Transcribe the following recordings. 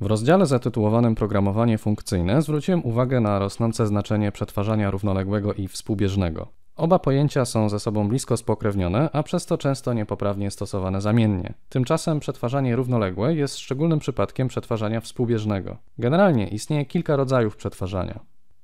W rozdziale zatytułowanym Programowanie funkcyjne zwróciłem uwagę na rosnące znaczenie przetwarzania równoległego i współbieżnego. Oba pojęcia są ze sobą blisko spokrewnione, a przez to często niepoprawnie stosowane zamiennie. Tymczasem przetwarzanie równoległe jest szczególnym przypadkiem przetwarzania współbieżnego. Generalnie istnieje kilka rodzajów przetwarzania.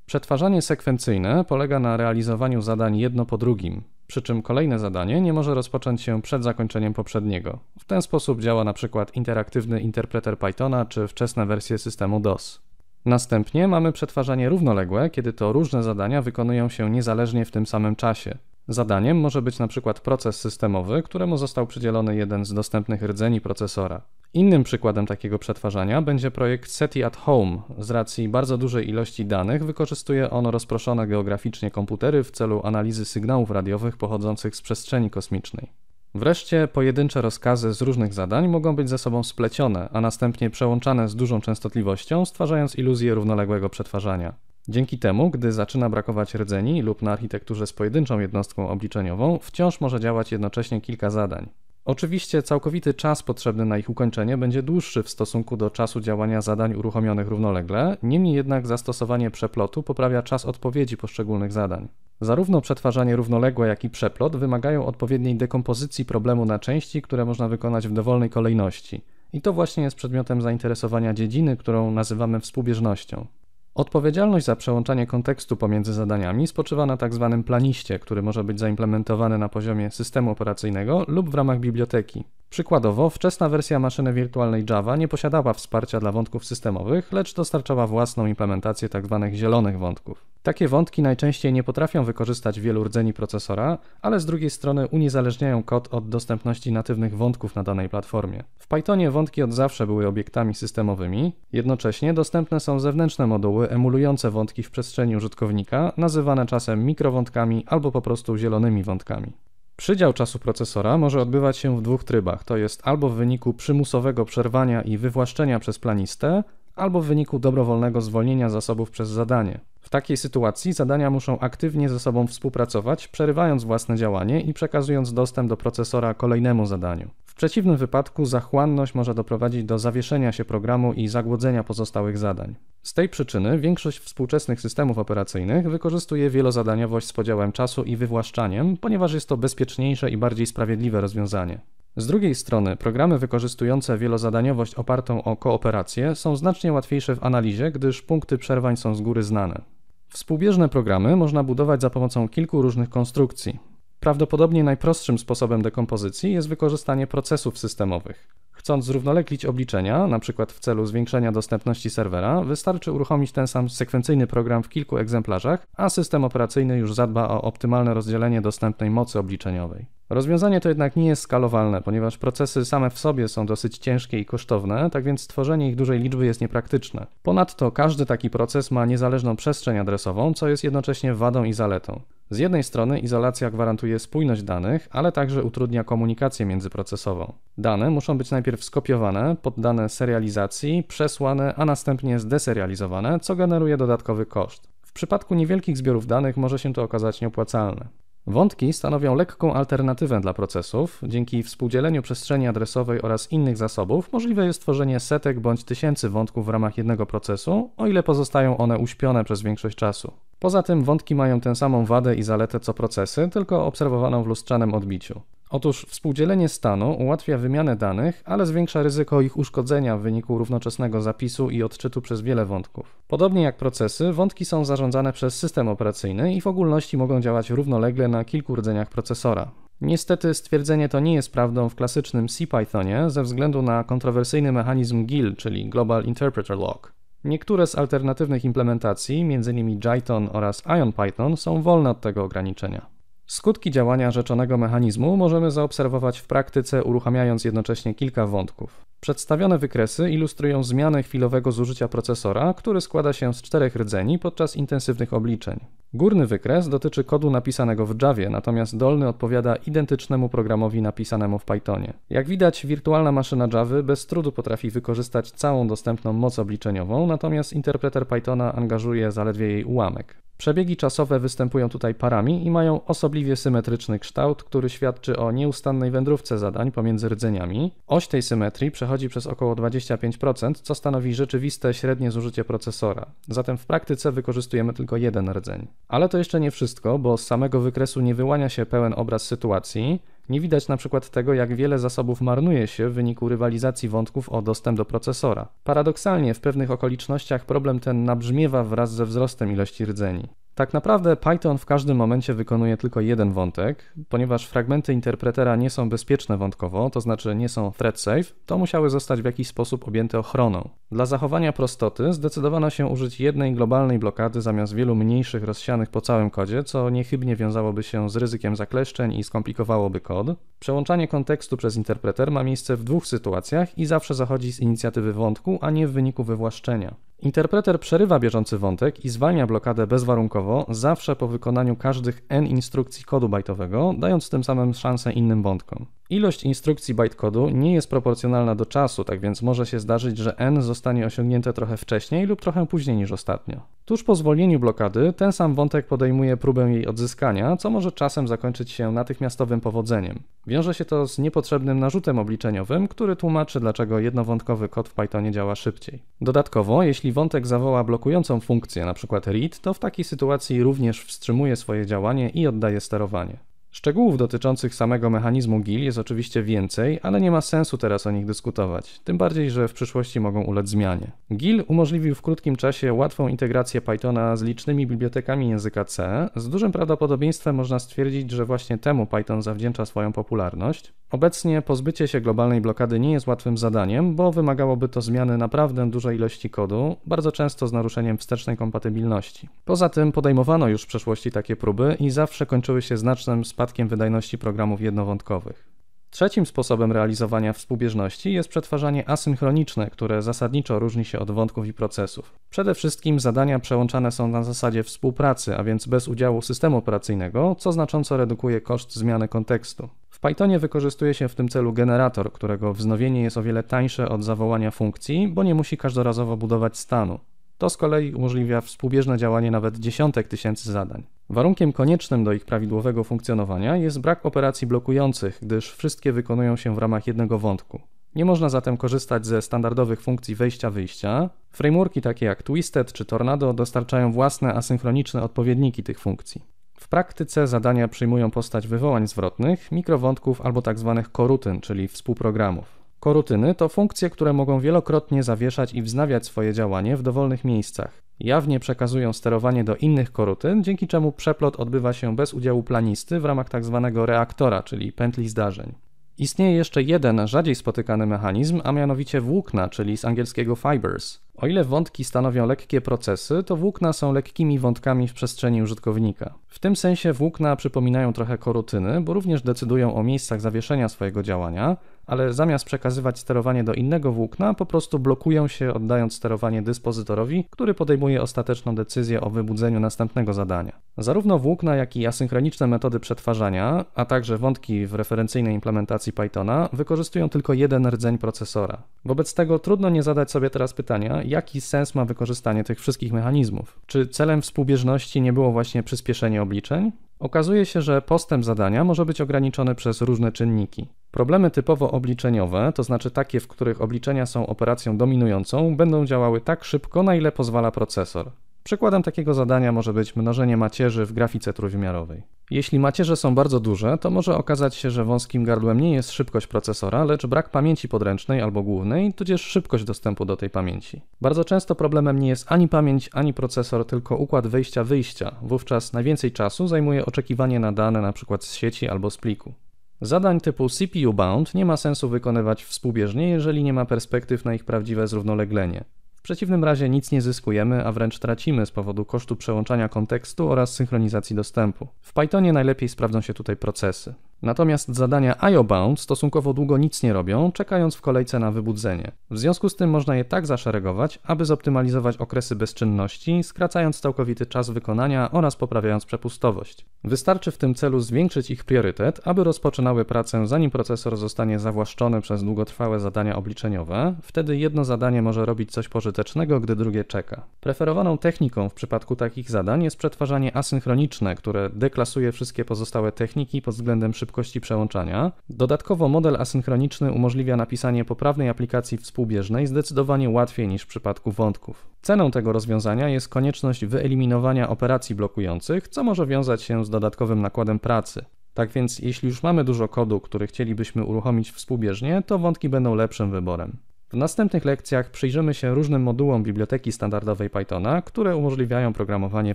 Przetwarzanie sekwencyjne polega na realizowaniu zadań jedno po drugim, przy czym kolejne zadanie nie może rozpocząć się przed zakończeniem poprzedniego. W ten sposób działa na przykład interaktywny interpreter Pythona czy wczesne wersje systemu DOS. Następnie mamy przetwarzanie równoległe, kiedy to różne zadania wykonują się niezależnie w tym samym czasie. Zadaniem może być np. proces systemowy, któremu został przydzielony jeden z dostępnych rdzeni procesora. Innym przykładem takiego przetwarzania będzie projekt SETI at Home. Z racji bardzo dużej ilości danych wykorzystuje ono rozproszone geograficznie komputery w celu analizy sygnałów radiowych pochodzących z przestrzeni kosmicznej. Wreszcie pojedyncze rozkazy z różnych zadań mogą być ze sobą splecione, a następnie przełączane z dużą częstotliwością, stwarzając iluzję równoległego przetwarzania. Dzięki temu, gdy zaczyna brakować rdzeni lub na architekturze z pojedynczą jednostką obliczeniową, wciąż może działać jednocześnie kilka zadań. Oczywiście całkowity czas potrzebny na ich ukończenie będzie dłuższy w stosunku do czasu działania zadań uruchomionych równolegle, niemniej jednak zastosowanie przeplotu poprawia czas odpowiedzi poszczególnych zadań. Zarówno przetwarzanie równoległe, jak i przeplot wymagają odpowiedniej dekompozycji problemu na części, które można wykonać w dowolnej kolejności. I to właśnie jest przedmiotem zainteresowania dziedziny, którą nazywamy współbieżnością. Odpowiedzialność za przełączanie kontekstu pomiędzy zadaniami spoczywa na tzw. Tak planiście, który może być zaimplementowany na poziomie systemu operacyjnego lub w ramach biblioteki. Przykładowo, wczesna wersja maszyny wirtualnej Java nie posiadała wsparcia dla wątków systemowych, lecz dostarczała własną implementację tzw. Tak zielonych wątków. Takie wątki najczęściej nie potrafią wykorzystać wielu rdzeni procesora, ale z drugiej strony uniezależniają kod od dostępności natywnych wątków na danej platformie. W Pythonie wątki od zawsze były obiektami systemowymi, jednocześnie dostępne są zewnętrzne moduły emulujące wątki w przestrzeni użytkownika, nazywane czasem mikrowątkami albo po prostu zielonymi wątkami. Przydział czasu procesora może odbywać się w dwóch trybach, to jest albo w wyniku przymusowego przerwania i wywłaszczenia przez planistę, albo w wyniku dobrowolnego zwolnienia zasobów przez zadanie. W takiej sytuacji zadania muszą aktywnie ze sobą współpracować, przerywając własne działanie i przekazując dostęp do procesora kolejnemu zadaniu przeciwnym wypadku zachłanność może doprowadzić do zawieszenia się programu i zagłodzenia pozostałych zadań. Z tej przyczyny większość współczesnych systemów operacyjnych wykorzystuje wielozadaniowość z podziałem czasu i wywłaszczaniem, ponieważ jest to bezpieczniejsze i bardziej sprawiedliwe rozwiązanie. Z drugiej strony, programy wykorzystujące wielozadaniowość opartą o kooperację są znacznie łatwiejsze w analizie, gdyż punkty przerwań są z góry znane. Współbieżne programy można budować za pomocą kilku różnych konstrukcji. Prawdopodobnie najprostszym sposobem dekompozycji jest wykorzystanie procesów systemowych. Chcąc zrównoleglić obliczenia, np. w celu zwiększenia dostępności serwera, wystarczy uruchomić ten sam sekwencyjny program w kilku egzemplarzach, a system operacyjny już zadba o optymalne rozdzielenie dostępnej mocy obliczeniowej. Rozwiązanie to jednak nie jest skalowalne, ponieważ procesy same w sobie są dosyć ciężkie i kosztowne, tak więc stworzenie ich dużej liczby jest niepraktyczne. Ponadto każdy taki proces ma niezależną przestrzeń adresową, co jest jednocześnie wadą i zaletą. Z jednej strony izolacja gwarantuje spójność danych, ale także utrudnia komunikację międzyprocesową. Dane muszą być najpierw skopiowane, poddane serializacji, przesłane, a następnie zdeserializowane, co generuje dodatkowy koszt. W przypadku niewielkich zbiorów danych może się to okazać nieopłacalne. Wątki stanowią lekką alternatywę dla procesów. Dzięki współdzieleniu przestrzeni adresowej oraz innych zasobów możliwe jest tworzenie setek bądź tysięcy wątków w ramach jednego procesu, o ile pozostają one uśpione przez większość czasu. Poza tym wątki mają tę samą wadę i zaletę co procesy, tylko obserwowaną w lustrzanym odbiciu. Otóż współdzielenie stanu ułatwia wymianę danych, ale zwiększa ryzyko ich uszkodzenia w wyniku równoczesnego zapisu i odczytu przez wiele wątków. Podobnie jak procesy, wątki są zarządzane przez system operacyjny i w ogólności mogą działać równolegle na kilku rdzeniach procesora. Niestety stwierdzenie to nie jest prawdą w klasycznym CPythonie ze względu na kontrowersyjny mechanizm GIL, czyli Global Interpreter Lock. Niektóre z alternatywnych implementacji, m.in. Jython oraz IonPython, są wolne od tego ograniczenia. Skutki działania rzeczonego mechanizmu możemy zaobserwować w praktyce, uruchamiając jednocześnie kilka wątków. Przedstawione wykresy ilustrują zmianę chwilowego zużycia procesora, który składa się z czterech rdzeni podczas intensywnych obliczeń. Górny wykres dotyczy kodu napisanego w Javie, natomiast dolny odpowiada identycznemu programowi napisanemu w Pythonie. Jak widać, wirtualna maszyna Java bez trudu potrafi wykorzystać całą dostępną moc obliczeniową, natomiast interpreter Pythona angażuje zaledwie jej ułamek. Przebiegi czasowe występują tutaj parami i mają osobliwie symetryczny kształt, który świadczy o nieustannej wędrówce zadań pomiędzy rdzeniami. Oś tej symetrii przechodzi przechodzi przez około 25%, co stanowi rzeczywiste średnie zużycie procesora. Zatem w praktyce wykorzystujemy tylko jeden rdzeń. Ale to jeszcze nie wszystko, bo z samego wykresu nie wyłania się pełen obraz sytuacji. Nie widać na przykład tego, jak wiele zasobów marnuje się w wyniku rywalizacji wątków o dostęp do procesora. Paradoksalnie w pewnych okolicznościach problem ten nabrzmiewa wraz ze wzrostem ilości rdzeni. Tak naprawdę Python w każdym momencie wykonuje tylko jeden wątek, ponieważ fragmenty interpretera nie są bezpieczne wątkowo, to znaczy nie są thread safe, to musiały zostać w jakiś sposób objęte ochroną. Dla zachowania prostoty zdecydowano się użyć jednej globalnej blokady zamiast wielu mniejszych rozsianych po całym kodzie, co niechybnie wiązałoby się z ryzykiem zakleszczeń i skomplikowałoby kod. Przełączanie kontekstu przez interpreter ma miejsce w dwóch sytuacjach i zawsze zachodzi z inicjatywy wątku, a nie w wyniku wywłaszczenia. Interpreter przerywa bieżący wątek i zwalnia blokadę bezwarunkowo zawsze po wykonaniu każdych n instrukcji kodu bajtowego, dając tym samym szansę innym wątkom. Ilość instrukcji bytecodu nie jest proporcjonalna do czasu, tak więc może się zdarzyć, że n zostanie osiągnięte trochę wcześniej lub trochę później niż ostatnio. Tuż po zwolnieniu blokady ten sam wątek podejmuje próbę jej odzyskania, co może czasem zakończyć się natychmiastowym powodzeniem. Wiąże się to z niepotrzebnym narzutem obliczeniowym, który tłumaczy, dlaczego jednowątkowy kod w Pythonie działa szybciej. Dodatkowo, jeśli wątek zawoła blokującą funkcję, np. read, to w takiej sytuacji również wstrzymuje swoje działanie i oddaje sterowanie. Szczegółów dotyczących samego mechanizmu GIL jest oczywiście więcej, ale nie ma sensu teraz o nich dyskutować, tym bardziej, że w przyszłości mogą ulec zmianie. GIL umożliwił w krótkim czasie łatwą integrację Pythona z licznymi bibliotekami języka C. Z dużym prawdopodobieństwem można stwierdzić, że właśnie temu Python zawdzięcza swoją popularność. Obecnie pozbycie się globalnej blokady nie jest łatwym zadaniem, bo wymagałoby to zmiany naprawdę dużej ilości kodu, bardzo często z naruszeniem wstecznej kompatybilności. Poza tym podejmowano już w przeszłości takie próby i zawsze kończyły się znacznym spadkiem spadkiem wydajności programów jednowątkowych. Trzecim sposobem realizowania współbieżności jest przetwarzanie asynchroniczne, które zasadniczo różni się od wątków i procesów. Przede wszystkim zadania przełączane są na zasadzie współpracy, a więc bez udziału systemu operacyjnego, co znacząco redukuje koszt zmiany kontekstu. W Pythonie wykorzystuje się w tym celu generator, którego wznowienie jest o wiele tańsze od zawołania funkcji, bo nie musi każdorazowo budować stanu. To z kolei umożliwia współbieżne działanie nawet dziesiątek tysięcy zadań. Warunkiem koniecznym do ich prawidłowego funkcjonowania jest brak operacji blokujących, gdyż wszystkie wykonują się w ramach jednego wątku. Nie można zatem korzystać ze standardowych funkcji wejścia-wyjścia. Frameworki takie jak Twisted czy Tornado dostarczają własne asynchroniczne odpowiedniki tych funkcji. W praktyce zadania przyjmują postać wywołań zwrotnych, mikrowątków albo tzw. Tak korutyn, czyli współprogramów. Korutyny to funkcje, które mogą wielokrotnie zawieszać i wznawiać swoje działanie w dowolnych miejscach. Jawnie przekazują sterowanie do innych korutyn, dzięki czemu przeplot odbywa się bez udziału planisty w ramach tzw. Tak reaktora, czyli pętli zdarzeń. Istnieje jeszcze jeden, rzadziej spotykany mechanizm, a mianowicie włókna, czyli z angielskiego fibers. O ile wątki stanowią lekkie procesy, to włókna są lekkimi wątkami w przestrzeni użytkownika. W tym sensie włókna przypominają trochę korutyny, bo również decydują o miejscach zawieszenia swojego działania, ale zamiast przekazywać sterowanie do innego włókna, po prostu blokują się, oddając sterowanie dyspozytorowi, który podejmuje ostateczną decyzję o wybudzeniu następnego zadania. Zarówno włókna, jak i asynchroniczne metody przetwarzania, a także wątki w referencyjnej implementacji Pythona wykorzystują tylko jeden rdzeń procesora. Wobec tego trudno nie zadać sobie teraz pytania, jaki sens ma wykorzystanie tych wszystkich mechanizmów. Czy celem współbieżności nie było właśnie przyspieszenie obliczeń? Okazuje się, że postęp zadania może być ograniczony przez różne czynniki. Problemy typowo obliczeniowe, to znaczy takie, w których obliczenia są operacją dominującą, będą działały tak szybko, na ile pozwala procesor. Przykładem takiego zadania może być mnożenie macierzy w grafice trójwymiarowej. Jeśli macierze są bardzo duże, to może okazać się, że wąskim gardłem nie jest szybkość procesora, lecz brak pamięci podręcznej albo głównej, tudzież szybkość dostępu do tej pamięci. Bardzo często problemem nie jest ani pamięć, ani procesor, tylko układ wejścia-wyjścia. Wówczas najwięcej czasu zajmuje oczekiwanie na dane np. z sieci albo z pliku. Zadań typu CPU bound nie ma sensu wykonywać współbieżnie, jeżeli nie ma perspektyw na ich prawdziwe zrównoleglenie. W przeciwnym razie nic nie zyskujemy, a wręcz tracimy z powodu kosztu przełączania kontekstu oraz synchronizacji dostępu. W Pythonie najlepiej sprawdzą się tutaj procesy. Natomiast zadania IOBound stosunkowo długo nic nie robią, czekając w kolejce na wybudzenie. W związku z tym można je tak zaszeregować, aby zoptymalizować okresy bezczynności, skracając całkowity czas wykonania oraz poprawiając przepustowość. Wystarczy w tym celu zwiększyć ich priorytet, aby rozpoczynały pracę zanim procesor zostanie zawłaszczony przez długotrwałe zadania obliczeniowe. Wtedy jedno zadanie może robić coś pożytecznego, gdy drugie czeka. Preferowaną techniką w przypadku takich zadań jest przetwarzanie asynchroniczne, które deklasuje wszystkie pozostałe techniki pod względem szybkości szybkości przełączania. Dodatkowo model asynchroniczny umożliwia napisanie poprawnej aplikacji współbieżnej zdecydowanie łatwiej niż w przypadku wątków. Ceną tego rozwiązania jest konieczność wyeliminowania operacji blokujących, co może wiązać się z dodatkowym nakładem pracy. Tak więc, jeśli już mamy dużo kodu, który chcielibyśmy uruchomić współbieżnie, to wątki będą lepszym wyborem. W następnych lekcjach przyjrzymy się różnym modułom biblioteki standardowej Pythona, które umożliwiają programowanie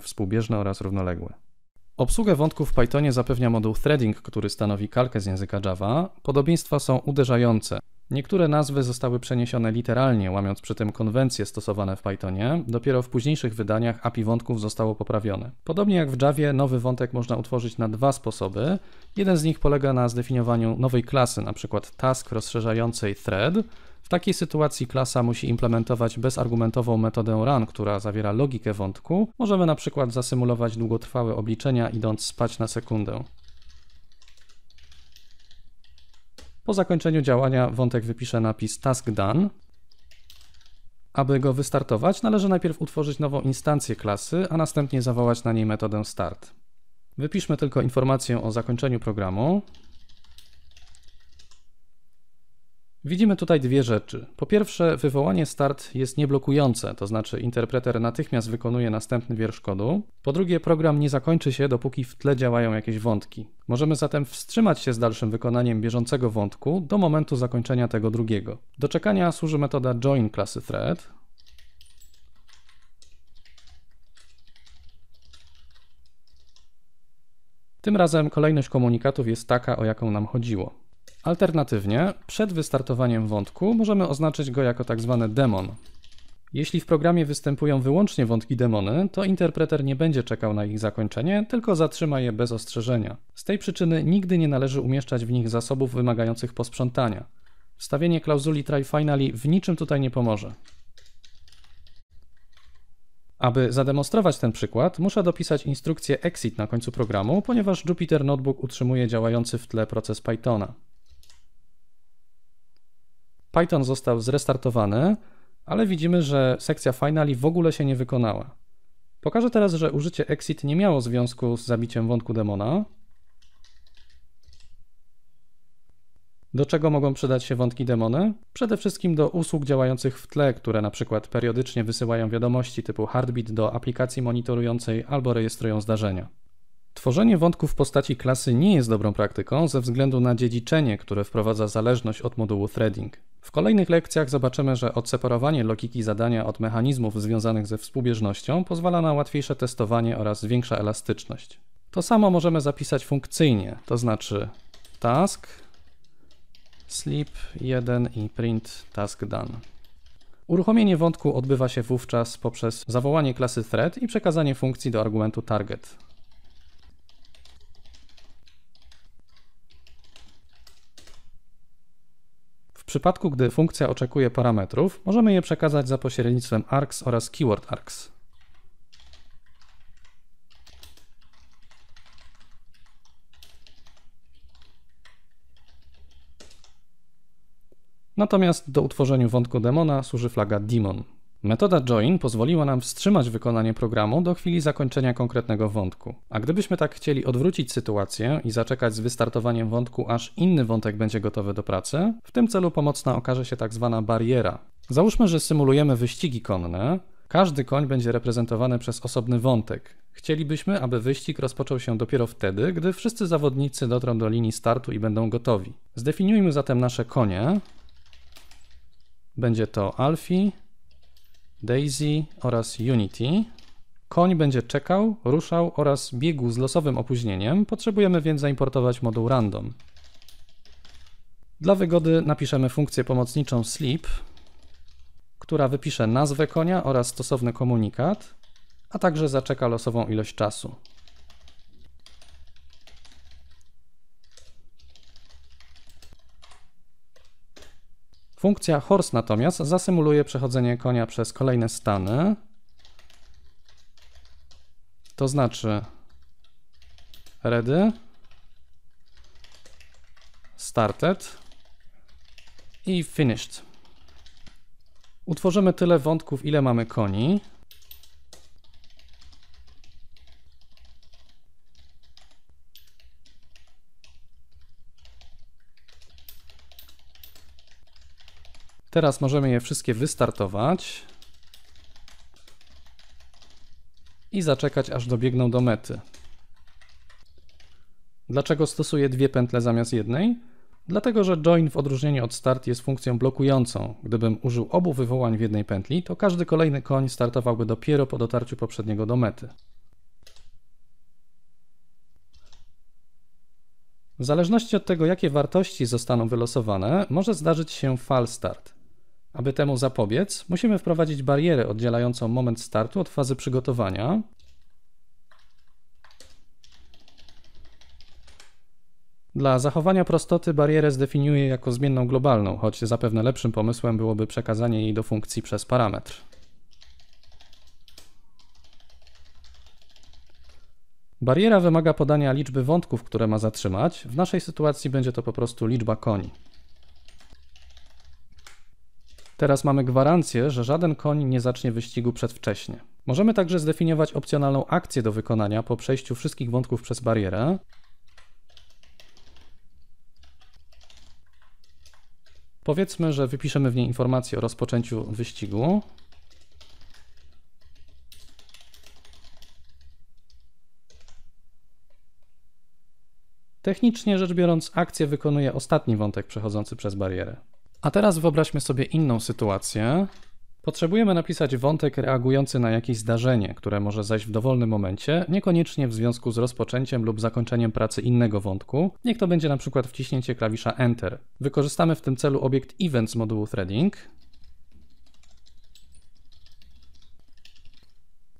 współbieżne oraz równoległe. Obsługę wątków w Pythonie zapewnia moduł threading, który stanowi kalkę z języka Java. Podobieństwa są uderzające. Niektóre nazwy zostały przeniesione literalnie, łamiąc przy tym konwencje stosowane w Pythonie. Dopiero w późniejszych wydaniach API wątków zostało poprawione. Podobnie jak w Javie, nowy wątek można utworzyć na dwa sposoby. Jeden z nich polega na zdefiniowaniu nowej klasy, np. task rozszerzającej thread, w takiej sytuacji klasa musi implementować bezargumentową metodę run, która zawiera logikę wątku. Możemy na przykład zasymulować długotrwałe obliczenia idąc spać na sekundę. Po zakończeniu działania wątek wypisze napis task done. Aby go wystartować, należy najpierw utworzyć nową instancję klasy, a następnie zawołać na niej metodę start. Wypiszmy tylko informację o zakończeniu programu. Widzimy tutaj dwie rzeczy. Po pierwsze, wywołanie start jest nieblokujące, to znaczy interpreter natychmiast wykonuje następny wiersz kodu. Po drugie, program nie zakończy się, dopóki w tle działają jakieś wątki. Możemy zatem wstrzymać się z dalszym wykonaniem bieżącego wątku do momentu zakończenia tego drugiego. Do czekania służy metoda join klasy thread, Tym razem kolejność komunikatów jest taka, o jaką nam chodziło. Alternatywnie, przed wystartowaniem wątku możemy oznaczyć go jako tak zwany demon. Jeśli w programie występują wyłącznie wątki demony, to interpreter nie będzie czekał na ich zakończenie, tylko zatrzyma je bez ostrzeżenia. Z tej przyczyny nigdy nie należy umieszczać w nich zasobów wymagających posprzątania. Wstawienie klauzuli try finally w niczym tutaj nie pomoże. Aby zademonstrować ten przykład, muszę dopisać instrukcję exit na końcu programu, ponieważ Jupyter Notebook utrzymuje działający w tle proces Pythona. Python został zrestartowany, ale widzimy, że sekcja finally w ogóle się nie wykonała. Pokażę teraz, że użycie exit nie miało związku z zabiciem wątku demona, Do czego mogą przydać się wątki demony? Przede wszystkim do usług działających w tle, które na przykład periodycznie wysyłają wiadomości typu heartbeat do aplikacji monitorującej albo rejestrują zdarzenia. Tworzenie wątków w postaci klasy nie jest dobrą praktyką ze względu na dziedziczenie, które wprowadza zależność od modułu threading. W kolejnych lekcjach zobaczymy, że odseparowanie logiki zadania od mechanizmów związanych ze współbieżnością pozwala na łatwiejsze testowanie oraz większa elastyczność. To samo możemy zapisać funkcyjnie, to znaczy task sleep 1 i print task done. Uruchomienie wątku odbywa się wówczas poprzez zawołanie klasy thread i przekazanie funkcji do argumentu target. przypadku, gdy funkcja oczekuje parametrów, możemy je przekazać za pośrednictwem args oraz keyword args. Natomiast do utworzenia wątku demona służy flaga demon. Metoda join pozwoliła nam wstrzymać wykonanie programu do chwili zakończenia konkretnego wątku. A gdybyśmy tak chcieli odwrócić sytuację i zaczekać z wystartowaniem wątku, aż inny wątek będzie gotowy do pracy, w tym celu pomocna okaże się tak zwana bariera. Załóżmy, że symulujemy wyścigi konne. Każdy koń będzie reprezentowany przez osobny wątek. Chcielibyśmy, aby wyścig rozpoczął się dopiero wtedy, gdy wszyscy zawodnicy dotrą do linii startu i będą gotowi. Zdefiniujmy zatem nasze konie. Będzie to Alfie, Daisy oraz Unity. Koń będzie czekał, ruszał oraz biegł z losowym opóźnieniem. Potrzebujemy więc zaimportować moduł random. Dla wygody napiszemy funkcję pomocniczą sleep, która wypisze nazwę konia oraz stosowny komunikat, a także zaczeka losową ilość czasu. Funkcja horse natomiast zasymuluje przechodzenie konia przez kolejne stany. To znaczy ready, started i finished. Utworzymy tyle wątków, ile mamy koni. Teraz możemy je wszystkie wystartować i zaczekać aż dobiegną do mety. Dlaczego stosuję dwie pętle zamiast jednej? Dlatego, że join w odróżnieniu od start jest funkcją blokującą. Gdybym użył obu wywołań w jednej pętli, to każdy kolejny koń startowałby dopiero po dotarciu poprzedniego do mety. W zależności od tego, jakie wartości zostaną wylosowane, może zdarzyć się start. Aby temu zapobiec, musimy wprowadzić barierę oddzielającą moment startu od fazy przygotowania. Dla zachowania prostoty barierę zdefiniuję jako zmienną globalną, choć zapewne lepszym pomysłem byłoby przekazanie jej do funkcji przez parametr. Bariera wymaga podania liczby wątków, które ma zatrzymać. W naszej sytuacji będzie to po prostu liczba koni. Teraz mamy gwarancję, że żaden koń nie zacznie wyścigu przedwcześnie. Możemy także zdefiniować opcjonalną akcję do wykonania po przejściu wszystkich wątków przez barierę. Powiedzmy, że wypiszemy w niej informację o rozpoczęciu wyścigu. Technicznie rzecz biorąc, akcję wykonuje ostatni wątek przechodzący przez barierę. A teraz wyobraźmy sobie inną sytuację. Potrzebujemy napisać wątek reagujący na jakieś zdarzenie, które może zajść w dowolnym momencie, niekoniecznie w związku z rozpoczęciem lub zakończeniem pracy innego wątku. Niech to będzie na przykład wciśnięcie klawisza Enter. Wykorzystamy w tym celu obiekt event z modułu threading.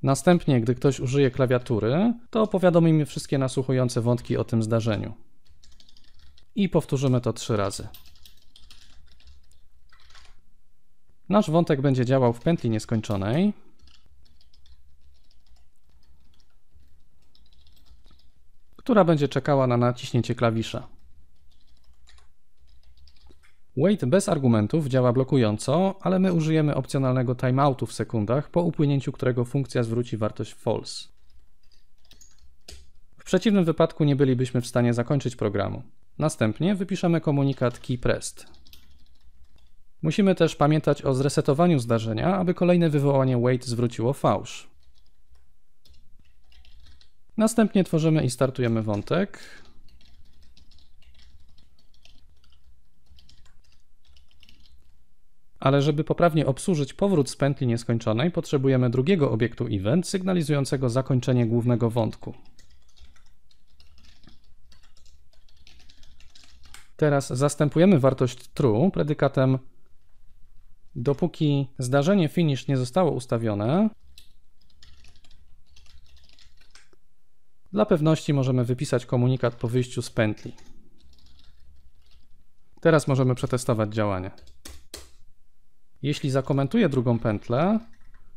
Następnie, gdy ktoś użyje klawiatury, to powiadomimy wszystkie nasłuchujące wątki o tym zdarzeniu. I powtórzymy to trzy razy. Nasz wątek będzie działał w pętli nieskończonej. która będzie czekała na naciśnięcie klawisza. Wait bez argumentów działa blokująco, ale my użyjemy opcjonalnego timeoutu w sekundach, po upłynięciu którego funkcja zwróci wartość false. W przeciwnym wypadku nie bylibyśmy w stanie zakończyć programu. Następnie wypiszemy komunikat key Musimy też pamiętać o zresetowaniu zdarzenia, aby kolejne wywołanie wait zwróciło fałsz. Następnie tworzymy i startujemy wątek. Ale żeby poprawnie obsłużyć powrót z pętli nieskończonej, potrzebujemy drugiego obiektu event sygnalizującego zakończenie głównego wątku. Teraz zastępujemy wartość true predykatem Dopóki zdarzenie finish nie zostało ustawione, dla pewności możemy wypisać komunikat po wyjściu z pętli. Teraz możemy przetestować działanie. Jeśli zakomentuję drugą pętlę,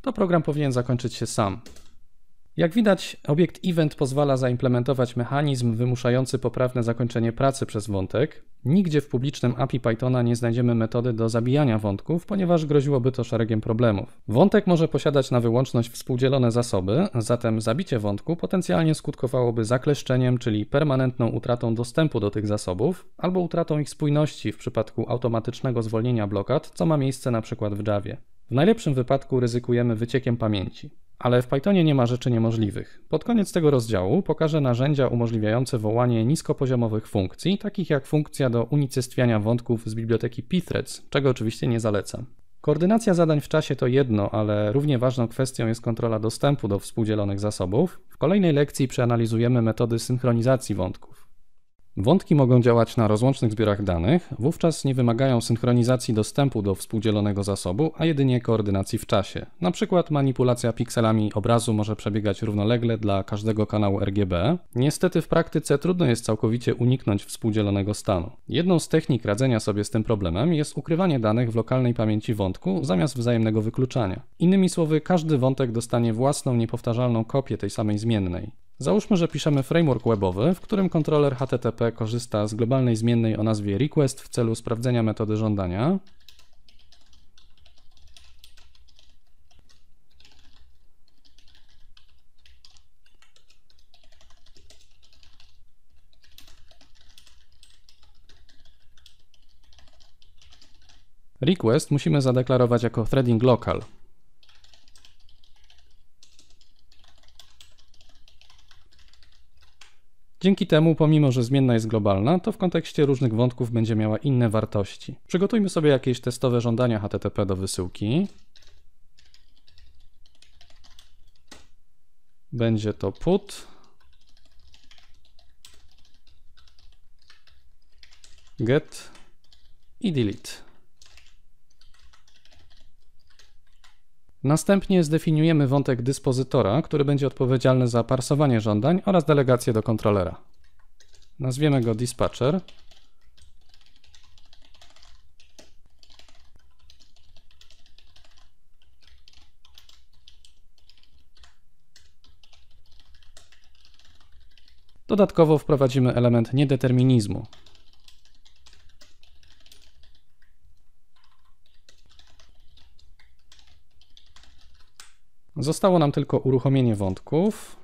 to program powinien zakończyć się sam. Jak widać, obiekt event pozwala zaimplementować mechanizm wymuszający poprawne zakończenie pracy przez wątek. Nigdzie w publicznym API Pythona nie znajdziemy metody do zabijania wątków, ponieważ groziłoby to szeregiem problemów. Wątek może posiadać na wyłączność współdzielone zasoby, zatem zabicie wątku potencjalnie skutkowałoby zakleszczeniem, czyli permanentną utratą dostępu do tych zasobów, albo utratą ich spójności w przypadku automatycznego zwolnienia blokad, co ma miejsce na przykład w Javie. W najlepszym wypadku ryzykujemy wyciekiem pamięci. Ale w Pythonie nie ma rzeczy niemożliwych. Pod koniec tego rozdziału pokażę narzędzia umożliwiające wołanie niskopoziomowych funkcji, takich jak funkcja do unicestwiania wątków z biblioteki pthreads, czego oczywiście nie zalecam. Koordynacja zadań w czasie to jedno, ale równie ważną kwestią jest kontrola dostępu do współdzielonych zasobów. W kolejnej lekcji przeanalizujemy metody synchronizacji wątków. Wątki mogą działać na rozłącznych zbiorach danych, wówczas nie wymagają synchronizacji dostępu do współdzielonego zasobu, a jedynie koordynacji w czasie. Na przykład manipulacja pikselami obrazu może przebiegać równolegle dla każdego kanału RGB. Niestety w praktyce trudno jest całkowicie uniknąć współdzielonego stanu. Jedną z technik radzenia sobie z tym problemem jest ukrywanie danych w lokalnej pamięci wątku zamiast wzajemnego wykluczania. Innymi słowy, każdy wątek dostanie własną niepowtarzalną kopię tej samej zmiennej. Załóżmy, że piszemy framework webowy, w którym kontroler HTTP korzysta z globalnej zmiennej o nazwie request w celu sprawdzenia metody żądania. Request musimy zadeklarować jako threading local, Dzięki temu, pomimo że zmienna jest globalna, to w kontekście różnych wątków będzie miała inne wartości. Przygotujmy sobie jakieś testowe żądania HTTP do wysyłki. Będzie to put get i delete. Następnie zdefiniujemy wątek dyspozytora, który będzie odpowiedzialny za parsowanie żądań oraz delegację do kontrolera. Nazwiemy go dispatcher. Dodatkowo wprowadzimy element niedeterminizmu, Zostało nam tylko uruchomienie wątków.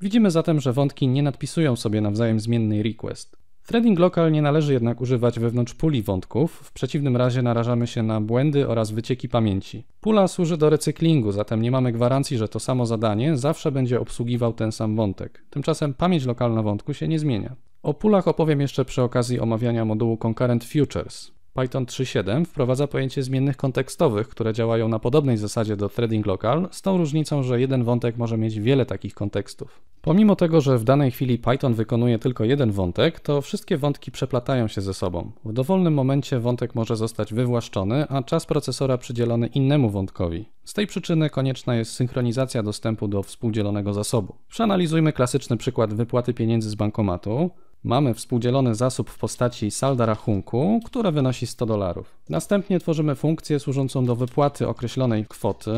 Widzimy zatem, że wątki nie nadpisują sobie nawzajem zmiennej request. Trading lokal nie należy jednak używać wewnątrz puli wątków, w przeciwnym razie narażamy się na błędy oraz wycieki pamięci. Pula służy do recyklingu, zatem nie mamy gwarancji, że to samo zadanie zawsze będzie obsługiwał ten sam wątek. Tymczasem pamięć lokalna wątku się nie zmienia. O pulach opowiem jeszcze przy okazji omawiania modułu Concurrent Futures. Python 3.7 wprowadza pojęcie zmiennych kontekstowych, które działają na podobnej zasadzie do threading local, z tą różnicą, że jeden wątek może mieć wiele takich kontekstów. Pomimo tego, że w danej chwili Python wykonuje tylko jeden wątek, to wszystkie wątki przeplatają się ze sobą. W dowolnym momencie wątek może zostać wywłaszczony, a czas procesora przydzielony innemu wątkowi. Z tej przyczyny konieczna jest synchronizacja dostępu do współdzielonego zasobu. Przeanalizujmy klasyczny przykład wypłaty pieniędzy z bankomatu. Mamy współdzielony zasób w postaci salda rachunku, które wynosi 100 dolarów. Następnie tworzymy funkcję służącą do wypłaty określonej kwoty.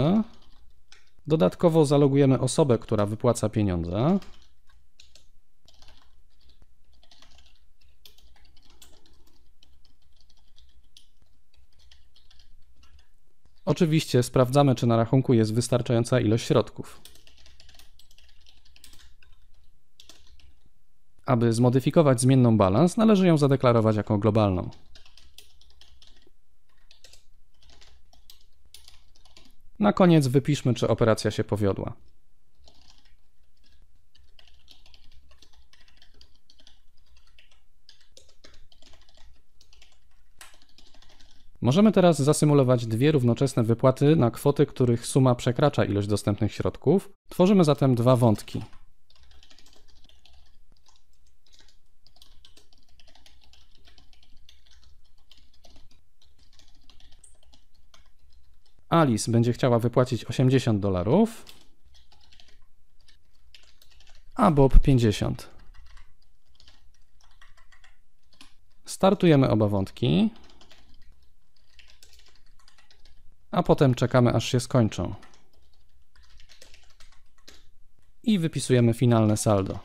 Dodatkowo zalogujemy osobę, która wypłaca pieniądze. Oczywiście sprawdzamy, czy na rachunku jest wystarczająca ilość środków. Aby zmodyfikować zmienną balans, należy ją zadeklarować jako globalną. Na koniec wypiszmy, czy operacja się powiodła. Możemy teraz zasymulować dwie równoczesne wypłaty na kwoty, których suma przekracza ilość dostępnych środków. Tworzymy zatem dwa wątki. Alice będzie chciała wypłacić 80 dolarów, a Bob 50. Startujemy oba wątki, a potem czekamy aż się skończą. I wypisujemy finalne saldo.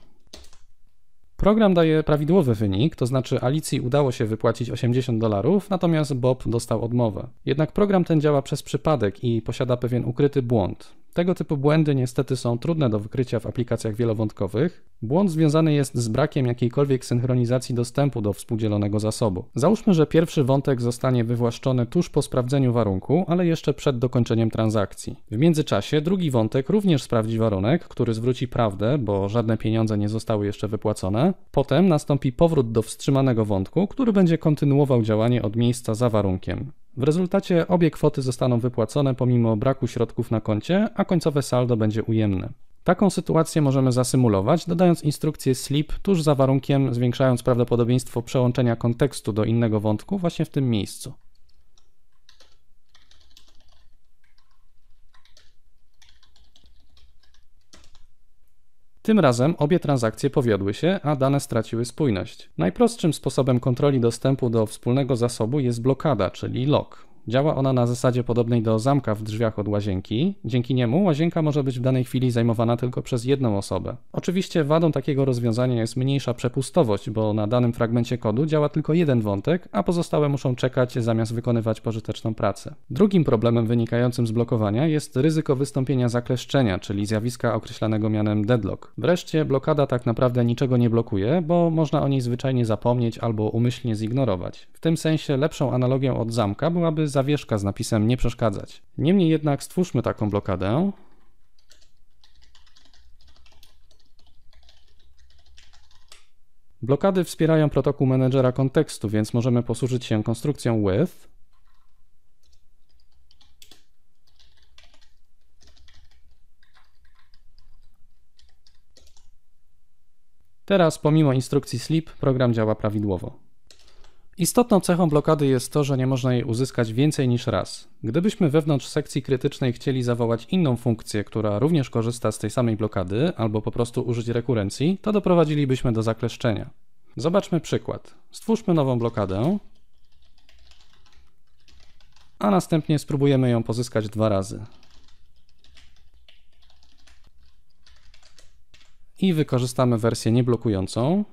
Program daje prawidłowy wynik, to znaczy Alicji udało się wypłacić 80 dolarów, natomiast Bob dostał odmowę. Jednak program ten działa przez przypadek i posiada pewien ukryty błąd. Tego typu błędy niestety są trudne do wykrycia w aplikacjach wielowątkowych. Błąd związany jest z brakiem jakiejkolwiek synchronizacji dostępu do współdzielonego zasobu. Załóżmy, że pierwszy wątek zostanie wywłaszczony tuż po sprawdzeniu warunku, ale jeszcze przed dokończeniem transakcji. W międzyczasie drugi wątek również sprawdzi warunek, który zwróci prawdę, bo żadne pieniądze nie zostały jeszcze wypłacone. Potem nastąpi powrót do wstrzymanego wątku, który będzie kontynuował działanie od miejsca za warunkiem. W rezultacie obie kwoty zostaną wypłacone pomimo braku środków na koncie, a końcowe saldo będzie ujemne. Taką sytuację możemy zasymulować, dodając instrukcję sleep tuż za warunkiem, zwiększając prawdopodobieństwo przełączenia kontekstu do innego wątku właśnie w tym miejscu. Tym razem obie transakcje powiodły się, a dane straciły spójność. Najprostszym sposobem kontroli dostępu do wspólnego zasobu jest blokada, czyli lock. Działa ona na zasadzie podobnej do zamka w drzwiach od łazienki. Dzięki niemu łazienka może być w danej chwili zajmowana tylko przez jedną osobę. Oczywiście wadą takiego rozwiązania jest mniejsza przepustowość, bo na danym fragmencie kodu działa tylko jeden wątek, a pozostałe muszą czekać zamiast wykonywać pożyteczną pracę. Drugim problemem wynikającym z blokowania jest ryzyko wystąpienia zakleszczenia, czyli zjawiska określanego mianem deadlock. Wreszcie blokada tak naprawdę niczego nie blokuje, bo można o niej zwyczajnie zapomnieć albo umyślnie zignorować. W tym sensie lepszą analogią od zamka byłaby zawieszka z napisem nie przeszkadzać. Niemniej jednak stwórzmy taką blokadę. Blokady wspierają protokół menedżera kontekstu, więc możemy posłużyć się konstrukcją with. Teraz pomimo instrukcji sleep program działa prawidłowo. Istotną cechą blokady jest to, że nie można jej uzyskać więcej niż raz. Gdybyśmy wewnątrz sekcji krytycznej chcieli zawołać inną funkcję, która również korzysta z tej samej blokady, albo po prostu użyć rekurencji, to doprowadzilibyśmy do zakleszczenia. Zobaczmy przykład. Stwórzmy nową blokadę, a następnie spróbujemy ją pozyskać dwa razy. I wykorzystamy wersję nieblokującą,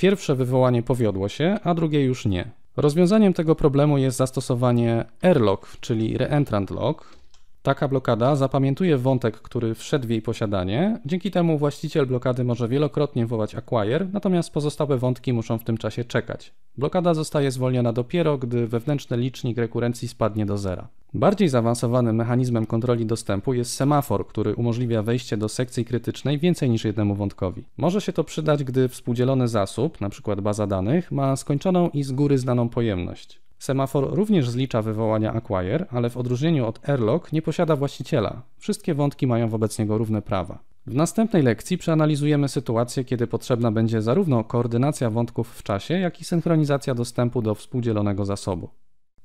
Pierwsze wywołanie powiodło się, a drugie już nie. Rozwiązaniem tego problemu jest zastosowanie airlock, czyli reentrant lock, Taka blokada zapamiętuje wątek, który wszedł w jej posiadanie. Dzięki temu właściciel blokady może wielokrotnie wołać acquire, natomiast pozostałe wątki muszą w tym czasie czekać. Blokada zostaje zwolniona dopiero, gdy wewnętrzny licznik rekurencji spadnie do zera. Bardziej zaawansowanym mechanizmem kontroli dostępu jest semafor, który umożliwia wejście do sekcji krytycznej więcej niż jednemu wątkowi. Może się to przydać, gdy współdzielony zasób, np. baza danych, ma skończoną i z góry znaną pojemność. Semafor również zlicza wywołania acquire, ale w odróżnieniu od airlock nie posiada właściciela. Wszystkie wątki mają wobec niego równe prawa. W następnej lekcji przeanalizujemy sytuację, kiedy potrzebna będzie zarówno koordynacja wątków w czasie, jak i synchronizacja dostępu do współdzielonego zasobu.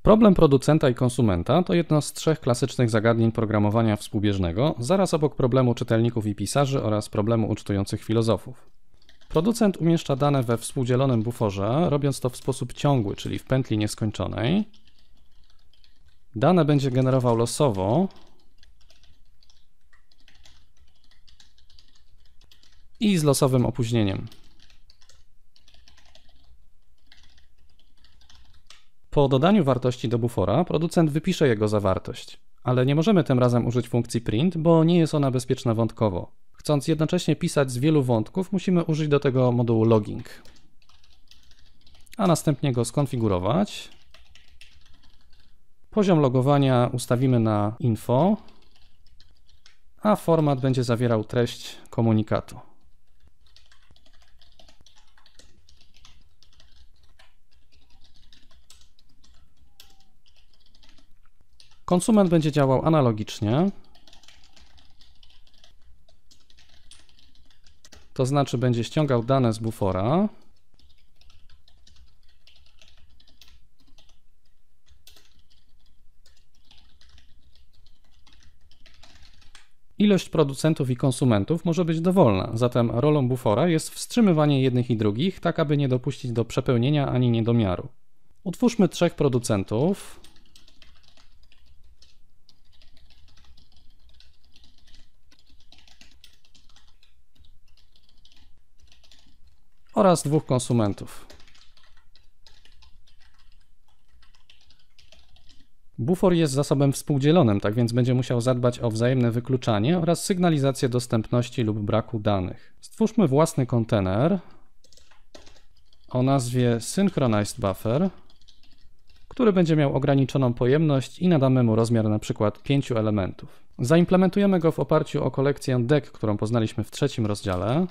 Problem producenta i konsumenta to jedno z trzech klasycznych zagadnień programowania współbieżnego, zaraz obok problemu czytelników i pisarzy oraz problemu ucztujących filozofów. Producent umieszcza dane we współdzielonym buforze, robiąc to w sposób ciągły, czyli w pętli nieskończonej. Dane będzie generował losowo i z losowym opóźnieniem. Po dodaniu wartości do bufora producent wypisze jego zawartość, ale nie możemy tym razem użyć funkcji print, bo nie jest ona bezpieczna wątkowo. Chcąc jednocześnie pisać z wielu wątków, musimy użyć do tego modułu logging. A następnie go skonfigurować. Poziom logowania ustawimy na info, a format będzie zawierał treść komunikatu. Konsument będzie działał analogicznie. To znaczy będzie ściągał dane z bufora. Ilość producentów i konsumentów może być dowolna, zatem rolą bufora jest wstrzymywanie jednych i drugich, tak aby nie dopuścić do przepełnienia ani niedomiaru. Utwórzmy trzech producentów, oraz dwóch konsumentów. Bufor jest zasobem współdzielonym, tak więc będzie musiał zadbać o wzajemne wykluczanie oraz sygnalizację dostępności lub braku danych. Stwórzmy własny kontener o nazwie Synchronized Buffer, który będzie miał ograniczoną pojemność i nadamy mu rozmiar np. 5 elementów. Zaimplementujemy go w oparciu o kolekcję DEC, którą poznaliśmy w trzecim rozdziale.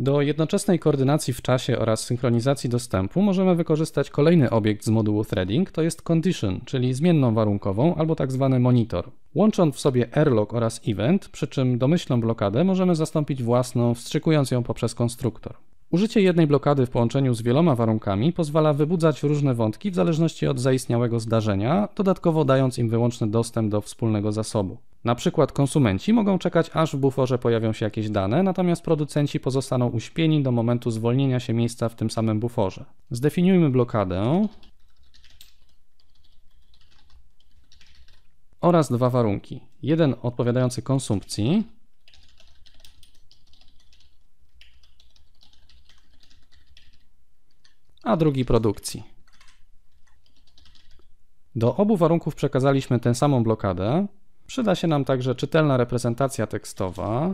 Do jednoczesnej koordynacji w czasie oraz synchronizacji dostępu możemy wykorzystać kolejny obiekt z modułu threading, to jest condition, czyli zmienną warunkową albo tak zwany monitor. Łącząc w sobie airlock oraz event, przy czym domyślną blokadę możemy zastąpić własną, wstrzykując ją poprzez konstruktor. Użycie jednej blokady w połączeniu z wieloma warunkami pozwala wybudzać różne wątki w zależności od zaistniałego zdarzenia, dodatkowo dając im wyłączny dostęp do wspólnego zasobu. Na przykład konsumenci mogą czekać aż w buforze pojawią się jakieś dane, natomiast producenci pozostaną uśpieni do momentu zwolnienia się miejsca w tym samym buforze. Zdefiniujmy blokadę oraz dwa warunki. Jeden odpowiadający konsumpcji a drugi produkcji. Do obu warunków przekazaliśmy tę samą blokadę. Przyda się nam także czytelna reprezentacja tekstowa.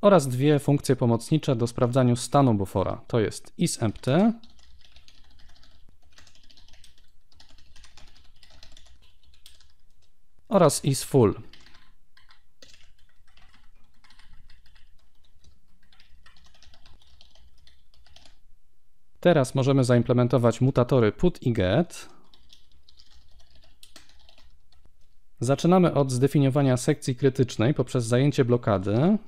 Oraz dwie funkcje pomocnicze do sprawdzania stanu bufora. To jest isempty oraz isFull. Teraz możemy zaimplementować mutatory put i get. Zaczynamy od zdefiniowania sekcji krytycznej poprzez zajęcie blokady.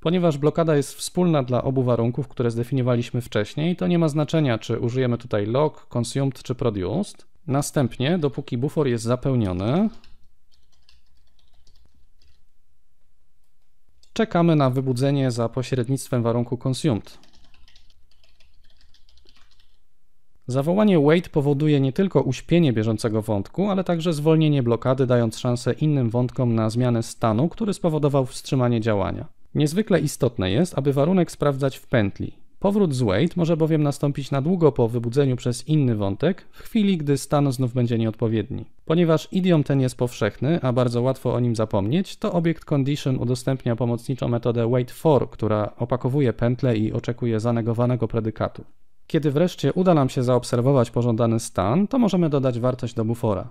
Ponieważ blokada jest wspólna dla obu warunków, które zdefiniowaliśmy wcześniej, to nie ma znaczenia, czy użyjemy tutaj log, consumed czy produced. Następnie, dopóki bufor jest zapełniony, czekamy na wybudzenie za pośrednictwem warunku consumed. Zawołanie wait powoduje nie tylko uśpienie bieżącego wątku, ale także zwolnienie blokady, dając szansę innym wątkom na zmianę stanu, który spowodował wstrzymanie działania. Niezwykle istotne jest, aby warunek sprawdzać w pętli. Powrót z wait może bowiem nastąpić na długo po wybudzeniu przez inny wątek, w chwili gdy stan znów będzie nieodpowiedni. Ponieważ idiom ten jest powszechny, a bardzo łatwo o nim zapomnieć, to obiekt condition udostępnia pomocniczą metodę wait for, która opakowuje pętlę i oczekuje zanegowanego predykatu. Kiedy wreszcie uda nam się zaobserwować pożądany stan, to możemy dodać wartość do bufora.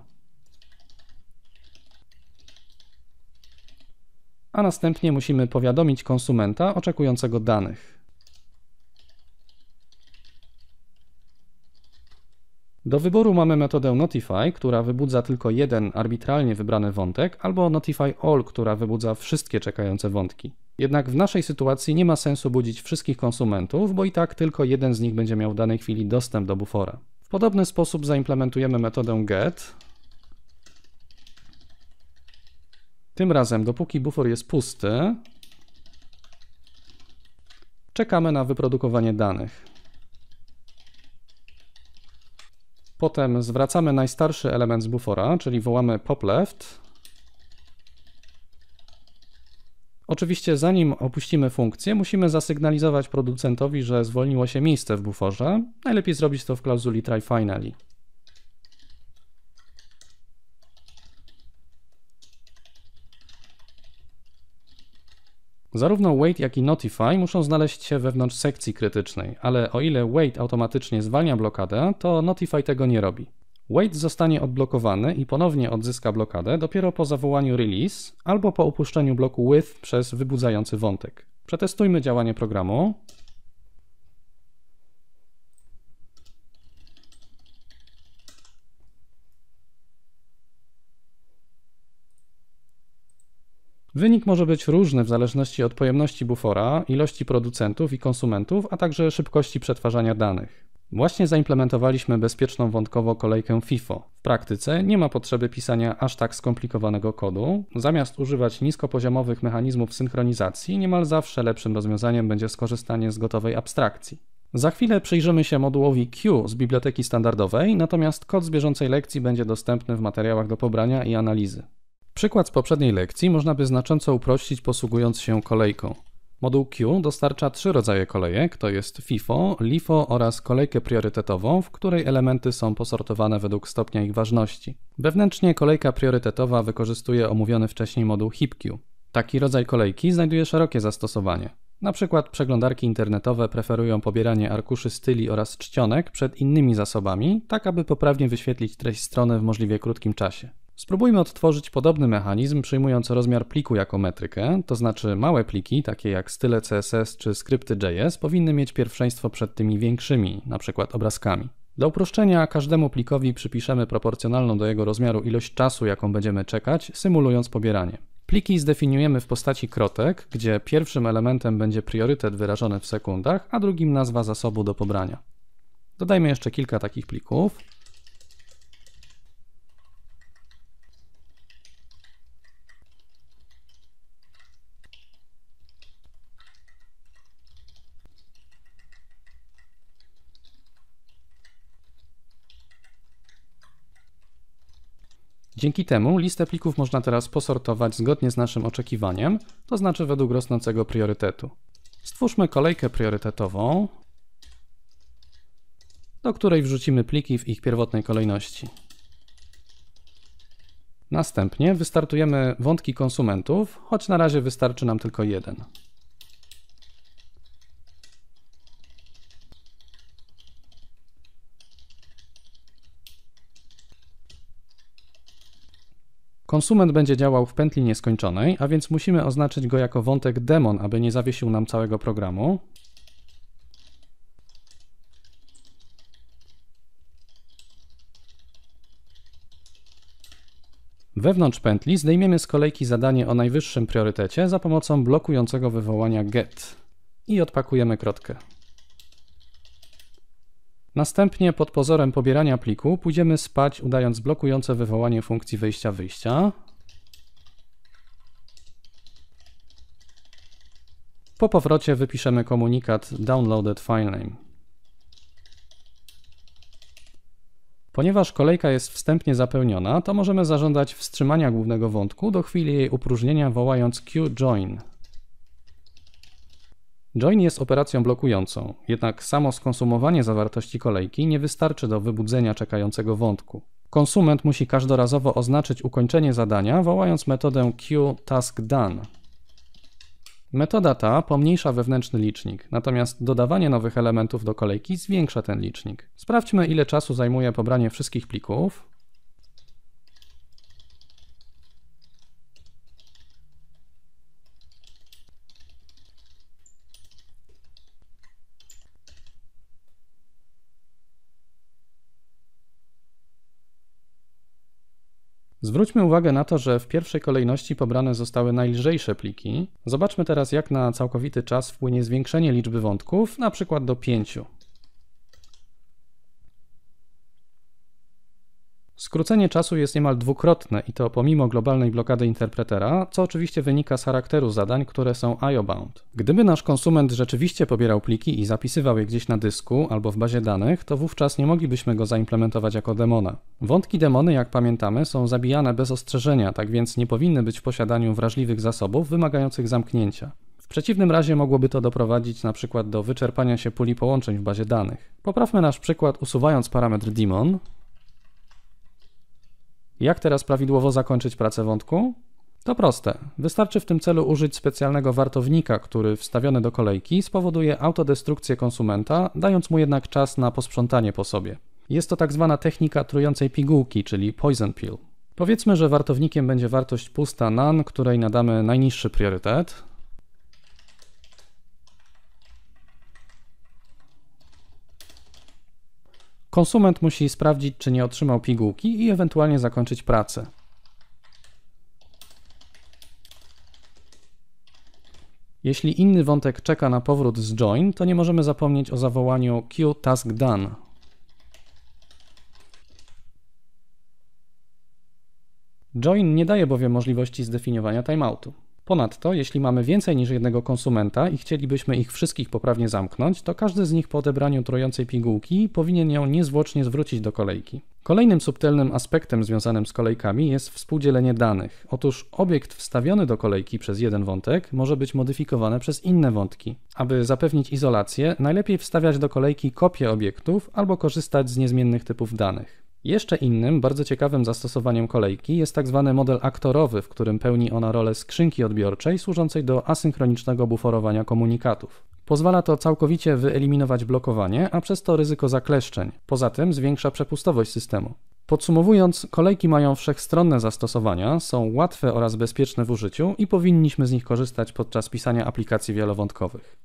A następnie musimy powiadomić konsumenta oczekującego danych. Do wyboru mamy metodę Notify, która wybudza tylko jeden arbitralnie wybrany wątek, albo Notify All, która wybudza wszystkie czekające wątki. Jednak w naszej sytuacji nie ma sensu budzić wszystkich konsumentów, bo i tak tylko jeden z nich będzie miał w danej chwili dostęp do bufora. W podobny sposób zaimplementujemy metodę get. Tym razem, dopóki bufor jest pusty, czekamy na wyprodukowanie danych. Potem zwracamy najstarszy element z bufora, czyli wołamy popleft. Oczywiście zanim opuścimy funkcję, musimy zasygnalizować producentowi, że zwolniło się miejsce w buforze. Najlepiej zrobić to w klauzuli try finally. Zarówno wait, jak i notify muszą znaleźć się wewnątrz sekcji krytycznej, ale o ile wait automatycznie zwalnia blokadę, to notify tego nie robi. Wait zostanie odblokowany i ponownie odzyska blokadę dopiero po zawołaniu release albo po upuszczeniu bloku with przez wybudzający wątek. Przetestujmy działanie programu. Wynik może być różny w zależności od pojemności bufora, ilości producentów i konsumentów, a także szybkości przetwarzania danych. Właśnie zaimplementowaliśmy bezpieczną wątkowo kolejkę FIFO. W praktyce nie ma potrzeby pisania aż tak skomplikowanego kodu. Zamiast używać niskopoziomowych mechanizmów synchronizacji, niemal zawsze lepszym rozwiązaniem będzie skorzystanie z gotowej abstrakcji. Za chwilę przyjrzymy się modułowi Q z biblioteki standardowej, natomiast kod z bieżącej lekcji będzie dostępny w materiałach do pobrania i analizy. Przykład z poprzedniej lekcji można by znacząco uprościć posługując się kolejką. Moduł Q dostarcza trzy rodzaje kolejek, to jest FIFO, LIFO oraz kolejkę priorytetową, w której elementy są posortowane według stopnia ich ważności. Wewnętrznie kolejka priorytetowa wykorzystuje omówiony wcześniej moduł HipQ. Taki rodzaj kolejki znajduje szerokie zastosowanie. Na przykład przeglądarki internetowe preferują pobieranie arkuszy styli oraz czcionek przed innymi zasobami, tak aby poprawnie wyświetlić treść strony w możliwie krótkim czasie. Spróbujmy odtworzyć podobny mechanizm przyjmując rozmiar pliku jako metrykę, to znaczy małe pliki, takie jak style CSS czy skrypty JS, powinny mieć pierwszeństwo przed tymi większymi, np. obrazkami. Dla uproszczenia każdemu plikowi przypiszemy proporcjonalną do jego rozmiaru ilość czasu, jaką będziemy czekać, symulując pobieranie. Pliki zdefiniujemy w postaci krotek, gdzie pierwszym elementem będzie priorytet wyrażony w sekundach, a drugim nazwa zasobu do pobrania. Dodajmy jeszcze kilka takich plików. Dzięki temu listę plików można teraz posortować zgodnie z naszym oczekiwaniem, to znaczy według rosnącego priorytetu. Stwórzmy kolejkę priorytetową, do której wrzucimy pliki w ich pierwotnej kolejności. Następnie wystartujemy wątki konsumentów, choć na razie wystarczy nam tylko jeden. Konsument będzie działał w pętli nieskończonej, a więc musimy oznaczyć go jako wątek demon, aby nie zawiesił nam całego programu. Wewnątrz pętli zdejmiemy z kolejki zadanie o najwyższym priorytecie za pomocą blokującego wywołania get i odpakujemy krotkę. Następnie pod pozorem pobierania pliku pójdziemy spać udając blokujące wywołanie funkcji wejścia-wyjścia. Po powrocie wypiszemy komunikat downloaded filename. Ponieważ kolejka jest wstępnie zapełniona, to możemy zażądać wstrzymania głównego wątku do chwili jej upróżnienia wołając qjoin Join jest operacją blokującą, jednak samo skonsumowanie zawartości kolejki nie wystarczy do wybudzenia czekającego wątku. Konsument musi każdorazowo oznaczyć ukończenie zadania, wołając metodę Q Task Done. Metoda ta pomniejsza wewnętrzny licznik, natomiast dodawanie nowych elementów do kolejki zwiększa ten licznik. Sprawdźmy, ile czasu zajmuje pobranie wszystkich plików, Zwróćmy uwagę na to, że w pierwszej kolejności pobrane zostały najlżejsze pliki. Zobaczmy teraz, jak na całkowity czas wpłynie zwiększenie liczby wątków, na przykład do 5. Skrócenie czasu jest niemal dwukrotne i to pomimo globalnej blokady interpretera, co oczywiście wynika z charakteru zadań, które są IO-bound. Gdyby nasz konsument rzeczywiście pobierał pliki i zapisywał je gdzieś na dysku albo w bazie danych, to wówczas nie moglibyśmy go zaimplementować jako demona. Wątki demony, jak pamiętamy, są zabijane bez ostrzeżenia, tak więc nie powinny być w posiadaniu wrażliwych zasobów wymagających zamknięcia. W przeciwnym razie mogłoby to doprowadzić na przykład do wyczerpania się puli połączeń w bazie danych. Poprawmy nasz przykład usuwając parametr daemon, jak teraz prawidłowo zakończyć pracę wątku? To proste. Wystarczy w tym celu użyć specjalnego wartownika, który wstawiony do kolejki spowoduje autodestrukcję konsumenta, dając mu jednak czas na posprzątanie po sobie. Jest to tak zwana technika trującej pigułki, czyli poison pill. Powiedzmy, że wartownikiem będzie wartość pusta nan, której nadamy najniższy priorytet, Konsument musi sprawdzić, czy nie otrzymał pigułki i ewentualnie zakończyć pracę. Jeśli inny wątek czeka na powrót z join, to nie możemy zapomnieć o zawołaniu queue task done. Join nie daje bowiem możliwości zdefiniowania timeoutu. Ponadto, jeśli mamy więcej niż jednego konsumenta i chcielibyśmy ich wszystkich poprawnie zamknąć, to każdy z nich po odebraniu trującej pigułki powinien ją niezwłocznie zwrócić do kolejki. Kolejnym subtelnym aspektem związanym z kolejkami jest współdzielenie danych. Otóż obiekt wstawiony do kolejki przez jeden wątek może być modyfikowany przez inne wątki. Aby zapewnić izolację, najlepiej wstawiać do kolejki kopie obiektów albo korzystać z niezmiennych typów danych. Jeszcze innym, bardzo ciekawym zastosowaniem kolejki jest tzw. Tak model aktorowy, w którym pełni ona rolę skrzynki odbiorczej służącej do asynchronicznego buforowania komunikatów. Pozwala to całkowicie wyeliminować blokowanie, a przez to ryzyko zakleszczeń. Poza tym zwiększa przepustowość systemu. Podsumowując, kolejki mają wszechstronne zastosowania, są łatwe oraz bezpieczne w użyciu i powinniśmy z nich korzystać podczas pisania aplikacji wielowątkowych.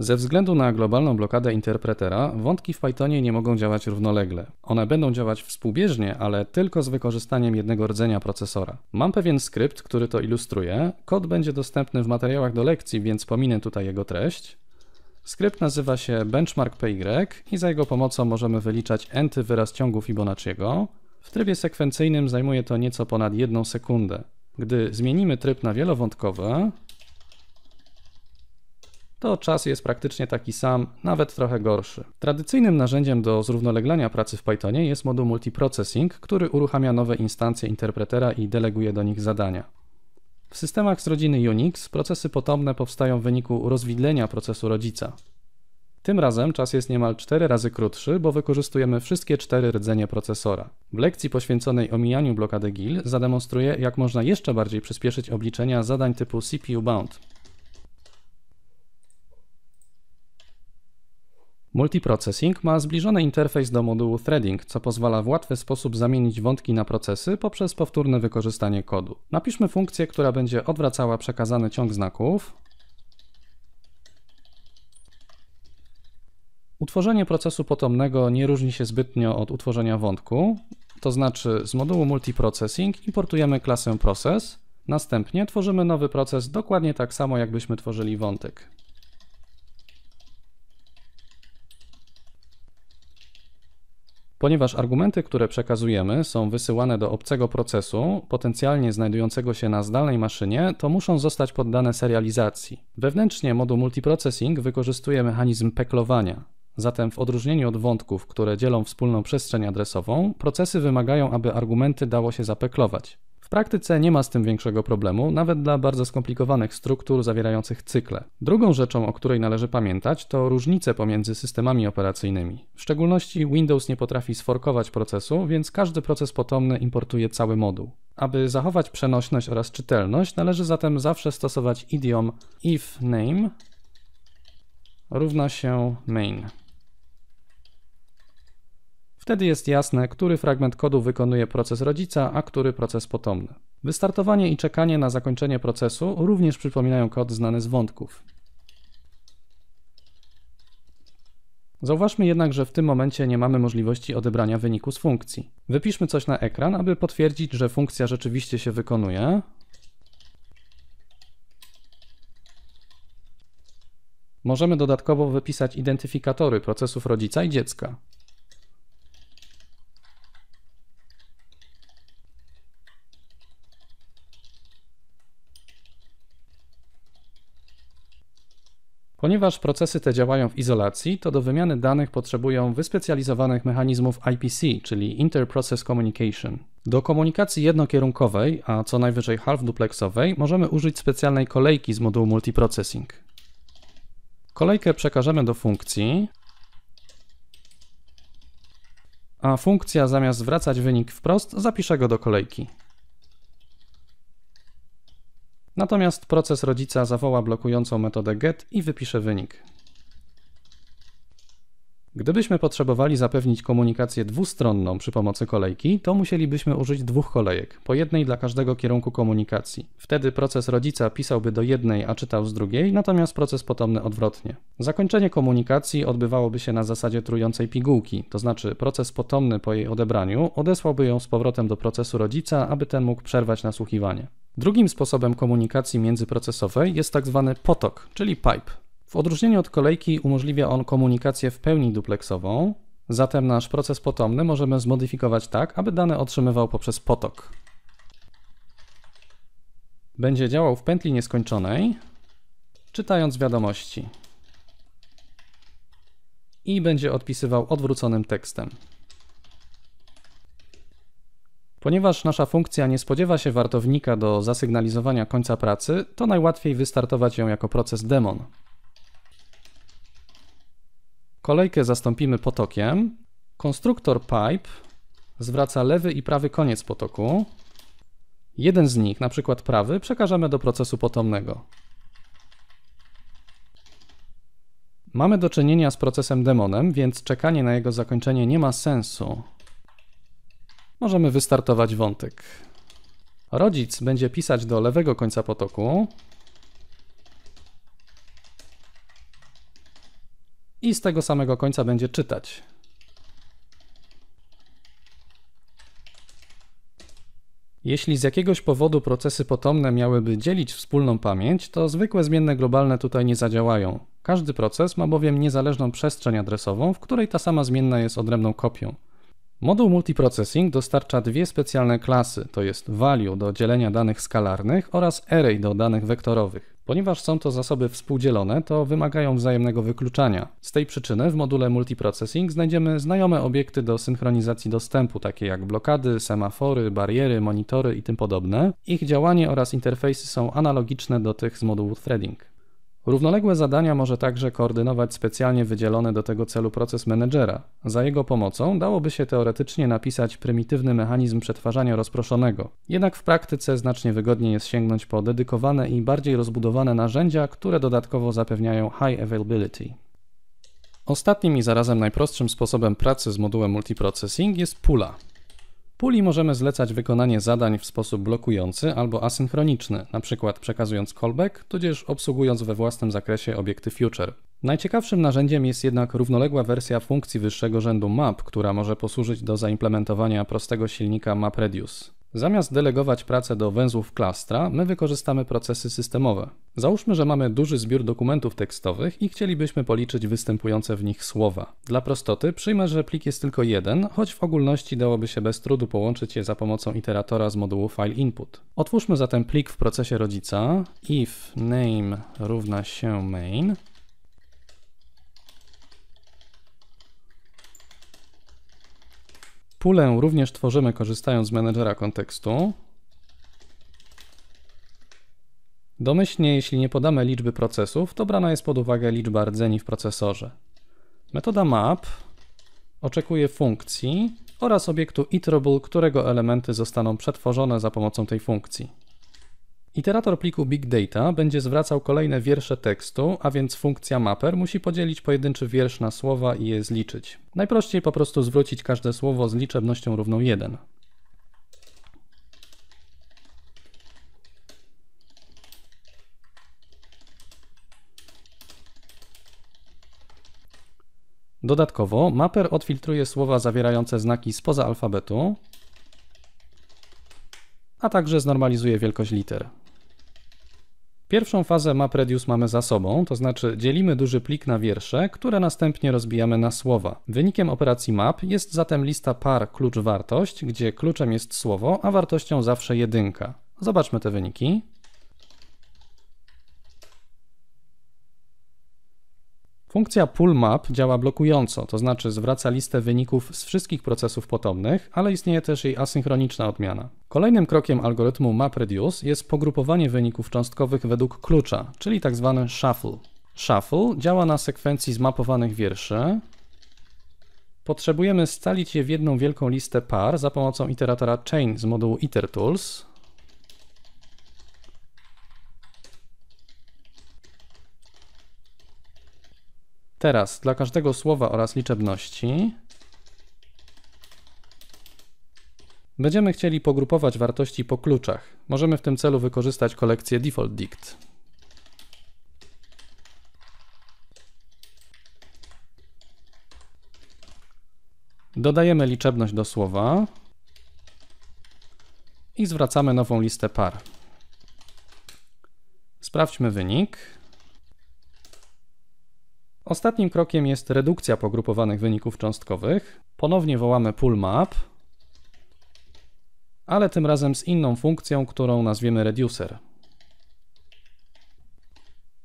Ze względu na globalną blokadę interpretera, wątki w Pythonie nie mogą działać równolegle. One będą działać współbieżnie, ale tylko z wykorzystaniem jednego rdzenia procesora. Mam pewien skrypt, który to ilustruje. Kod będzie dostępny w materiałach do lekcji, więc pominę tutaj jego treść. Skrypt nazywa się Benchmark PY i za jego pomocą możemy wyliczać enty wyraz ciągu Fibonacciego. W trybie sekwencyjnym zajmuje to nieco ponad jedną sekundę. Gdy zmienimy tryb na wielowątkowe, to czas jest praktycznie taki sam, nawet trochę gorszy. Tradycyjnym narzędziem do zrównoleglenia pracy w Pythonie jest moduł multiprocessing, który uruchamia nowe instancje interpretera i deleguje do nich zadania. W systemach z rodziny Unix procesy potomne powstają w wyniku rozwidlenia procesu rodzica. Tym razem czas jest niemal 4 razy krótszy, bo wykorzystujemy wszystkie 4 rdzenie procesora. W lekcji poświęconej omijaniu blokady GIL zademonstruję, jak można jeszcze bardziej przyspieszyć obliczenia zadań typu CPU bound. Multiprocessing ma zbliżony interfejs do modułu threading, co pozwala w łatwy sposób zamienić wątki na procesy poprzez powtórne wykorzystanie kodu. Napiszmy funkcję, która będzie odwracała przekazany ciąg znaków. Utworzenie procesu potomnego nie różni się zbytnio od utworzenia wątku, to znaczy z modułu multiprocessing importujemy klasę process, następnie tworzymy nowy proces dokładnie tak samo jakbyśmy tworzyli wątek. Ponieważ argumenty, które przekazujemy, są wysyłane do obcego procesu, potencjalnie znajdującego się na zdalnej maszynie, to muszą zostać poddane serializacji. Wewnętrznie moduł multiprocessing wykorzystuje mechanizm peklowania. Zatem w odróżnieniu od wątków, które dzielą wspólną przestrzeń adresową, procesy wymagają, aby argumenty dało się zapeklować praktyce nie ma z tym większego problemu, nawet dla bardzo skomplikowanych struktur zawierających cykle. Drugą rzeczą, o której należy pamiętać, to różnice pomiędzy systemami operacyjnymi. W szczególności Windows nie potrafi sforkować procesu, więc każdy proces potomny importuje cały moduł. Aby zachować przenośność oraz czytelność, należy zatem zawsze stosować idiom if name równa się main. Wtedy jest jasne, który fragment kodu wykonuje proces rodzica, a który proces potomny. Wystartowanie i czekanie na zakończenie procesu również przypominają kod znany z wątków. Zauważmy jednak, że w tym momencie nie mamy możliwości odebrania wyniku z funkcji. Wypiszmy coś na ekran, aby potwierdzić, że funkcja rzeczywiście się wykonuje. Możemy dodatkowo wypisać identyfikatory procesów rodzica i dziecka. Ponieważ procesy te działają w izolacji, to do wymiany danych potrzebują wyspecjalizowanych mechanizmów IPC, czyli Interprocess Communication. Do komunikacji jednokierunkowej, a co najwyżej half-duplexowej, możemy użyć specjalnej kolejki z modułu Multiprocessing. Kolejkę przekażemy do funkcji, a funkcja zamiast wracać wynik wprost, zapisze go do kolejki. Natomiast proces rodzica zawoła blokującą metodę get i wypisze wynik. Gdybyśmy potrzebowali zapewnić komunikację dwustronną przy pomocy kolejki, to musielibyśmy użyć dwóch kolejek, po jednej dla każdego kierunku komunikacji. Wtedy proces rodzica pisałby do jednej, a czytał z drugiej, natomiast proces potomny odwrotnie. Zakończenie komunikacji odbywałoby się na zasadzie trującej pigułki, to znaczy proces potomny po jej odebraniu odesłałby ją z powrotem do procesu rodzica, aby ten mógł przerwać nasłuchiwanie. Drugim sposobem komunikacji międzyprocesowej jest tak zwany potok, czyli pipe. W odróżnieniu od kolejki umożliwia on komunikację w pełni dupleksową, zatem nasz proces potomny możemy zmodyfikować tak, aby dane otrzymywał poprzez potok. Będzie działał w pętli nieskończonej, czytając wiadomości. I będzie odpisywał odwróconym tekstem. Ponieważ nasza funkcja nie spodziewa się wartownika do zasygnalizowania końca pracy, to najłatwiej wystartować ją jako proces demon. Kolejkę zastąpimy potokiem. Konstruktor pipe zwraca lewy i prawy koniec potoku. Jeden z nich, na przykład prawy, przekażemy do procesu potomnego. Mamy do czynienia z procesem demonem, więc czekanie na jego zakończenie nie ma sensu. Możemy wystartować wątek. Rodzic będzie pisać do lewego końca potoku, i z tego samego końca będzie czytać. Jeśli z jakiegoś powodu procesy potomne miałyby dzielić wspólną pamięć, to zwykłe zmienne globalne tutaj nie zadziałają. Każdy proces ma bowiem niezależną przestrzeń adresową, w której ta sama zmienna jest odrębną kopią. Moduł Multiprocessing dostarcza dwie specjalne klasy, to jest value do dzielenia danych skalarnych oraz array do danych wektorowych. Ponieważ są to zasoby współdzielone, to wymagają wzajemnego wykluczania. Z tej przyczyny w module multiprocessing znajdziemy znajome obiekty do synchronizacji dostępu, takie jak blokady, semafory, bariery, monitory i tym podobne. Ich działanie oraz interfejsy są analogiczne do tych z modułu threading. Równoległe zadania może także koordynować specjalnie wydzielony do tego celu proces menedżera. Za jego pomocą dałoby się teoretycznie napisać prymitywny mechanizm przetwarzania rozproszonego. Jednak w praktyce znacznie wygodniej jest sięgnąć po dedykowane i bardziej rozbudowane narzędzia, które dodatkowo zapewniają high availability. Ostatnim i zarazem najprostszym sposobem pracy z modułem multiprocessing jest pula. Puli możemy zlecać wykonanie zadań w sposób blokujący albo asynchroniczny, np. przekazując callback, tudzież obsługując we własnym zakresie obiekty future. Najciekawszym narzędziem jest jednak równoległa wersja funkcji wyższego rzędu map, która może posłużyć do zaimplementowania prostego silnika MapReduce. Zamiast delegować pracę do węzłów klastra, my wykorzystamy procesy systemowe. Załóżmy, że mamy duży zbiór dokumentów tekstowych i chcielibyśmy policzyć występujące w nich słowa. Dla prostoty przyjmę, że plik jest tylko jeden, choć w ogólności dałoby się bez trudu połączyć je za pomocą iteratora z modułu file input. Otwórzmy zatem plik w procesie rodzica if name równa się main Pulę również tworzymy korzystając z menedżera kontekstu. Domyślnie, jeśli nie podamy liczby procesów, to brana jest pod uwagę liczba rdzeni w procesorze. Metoda map oczekuje funkcji oraz obiektu iterable, którego elementy zostaną przetworzone za pomocą tej funkcji. Iterator pliku Big Data będzie zwracał kolejne wiersze tekstu, a więc funkcja mapper musi podzielić pojedynczy wiersz na słowa i je zliczyć. Najprościej po prostu zwrócić każde słowo z liczebnością równą 1. Dodatkowo mapper odfiltruje słowa zawierające znaki spoza alfabetu, a także znormalizuje wielkość liter. Pierwszą fazę MapReduce mamy za sobą, to znaczy dzielimy duży plik na wiersze, które następnie rozbijamy na słowa. Wynikiem operacji map jest zatem lista par klucz-wartość, gdzie kluczem jest słowo, a wartością zawsze jedynka. Zobaczmy te wyniki. Funkcja pull map działa blokująco, to znaczy zwraca listę wyników z wszystkich procesów potomnych, ale istnieje też jej asynchroniczna odmiana. Kolejnym krokiem algorytmu MapReduce jest pogrupowanie wyników cząstkowych według klucza, czyli tzw. Tak shuffle. Shuffle działa na sekwencji zmapowanych wierszy. Potrzebujemy scalić je w jedną wielką listę par za pomocą iteratora chain z modułu itertools, Teraz dla każdego słowa oraz liczebności będziemy chcieli pogrupować wartości po kluczach. Możemy w tym celu wykorzystać kolekcję default dict. Dodajemy liczebność do słowa i zwracamy nową listę par. Sprawdźmy wynik. Ostatnim krokiem jest redukcja pogrupowanych wyników cząstkowych. Ponownie wołamy pool map, ale tym razem z inną funkcją, którą nazwiemy reducer.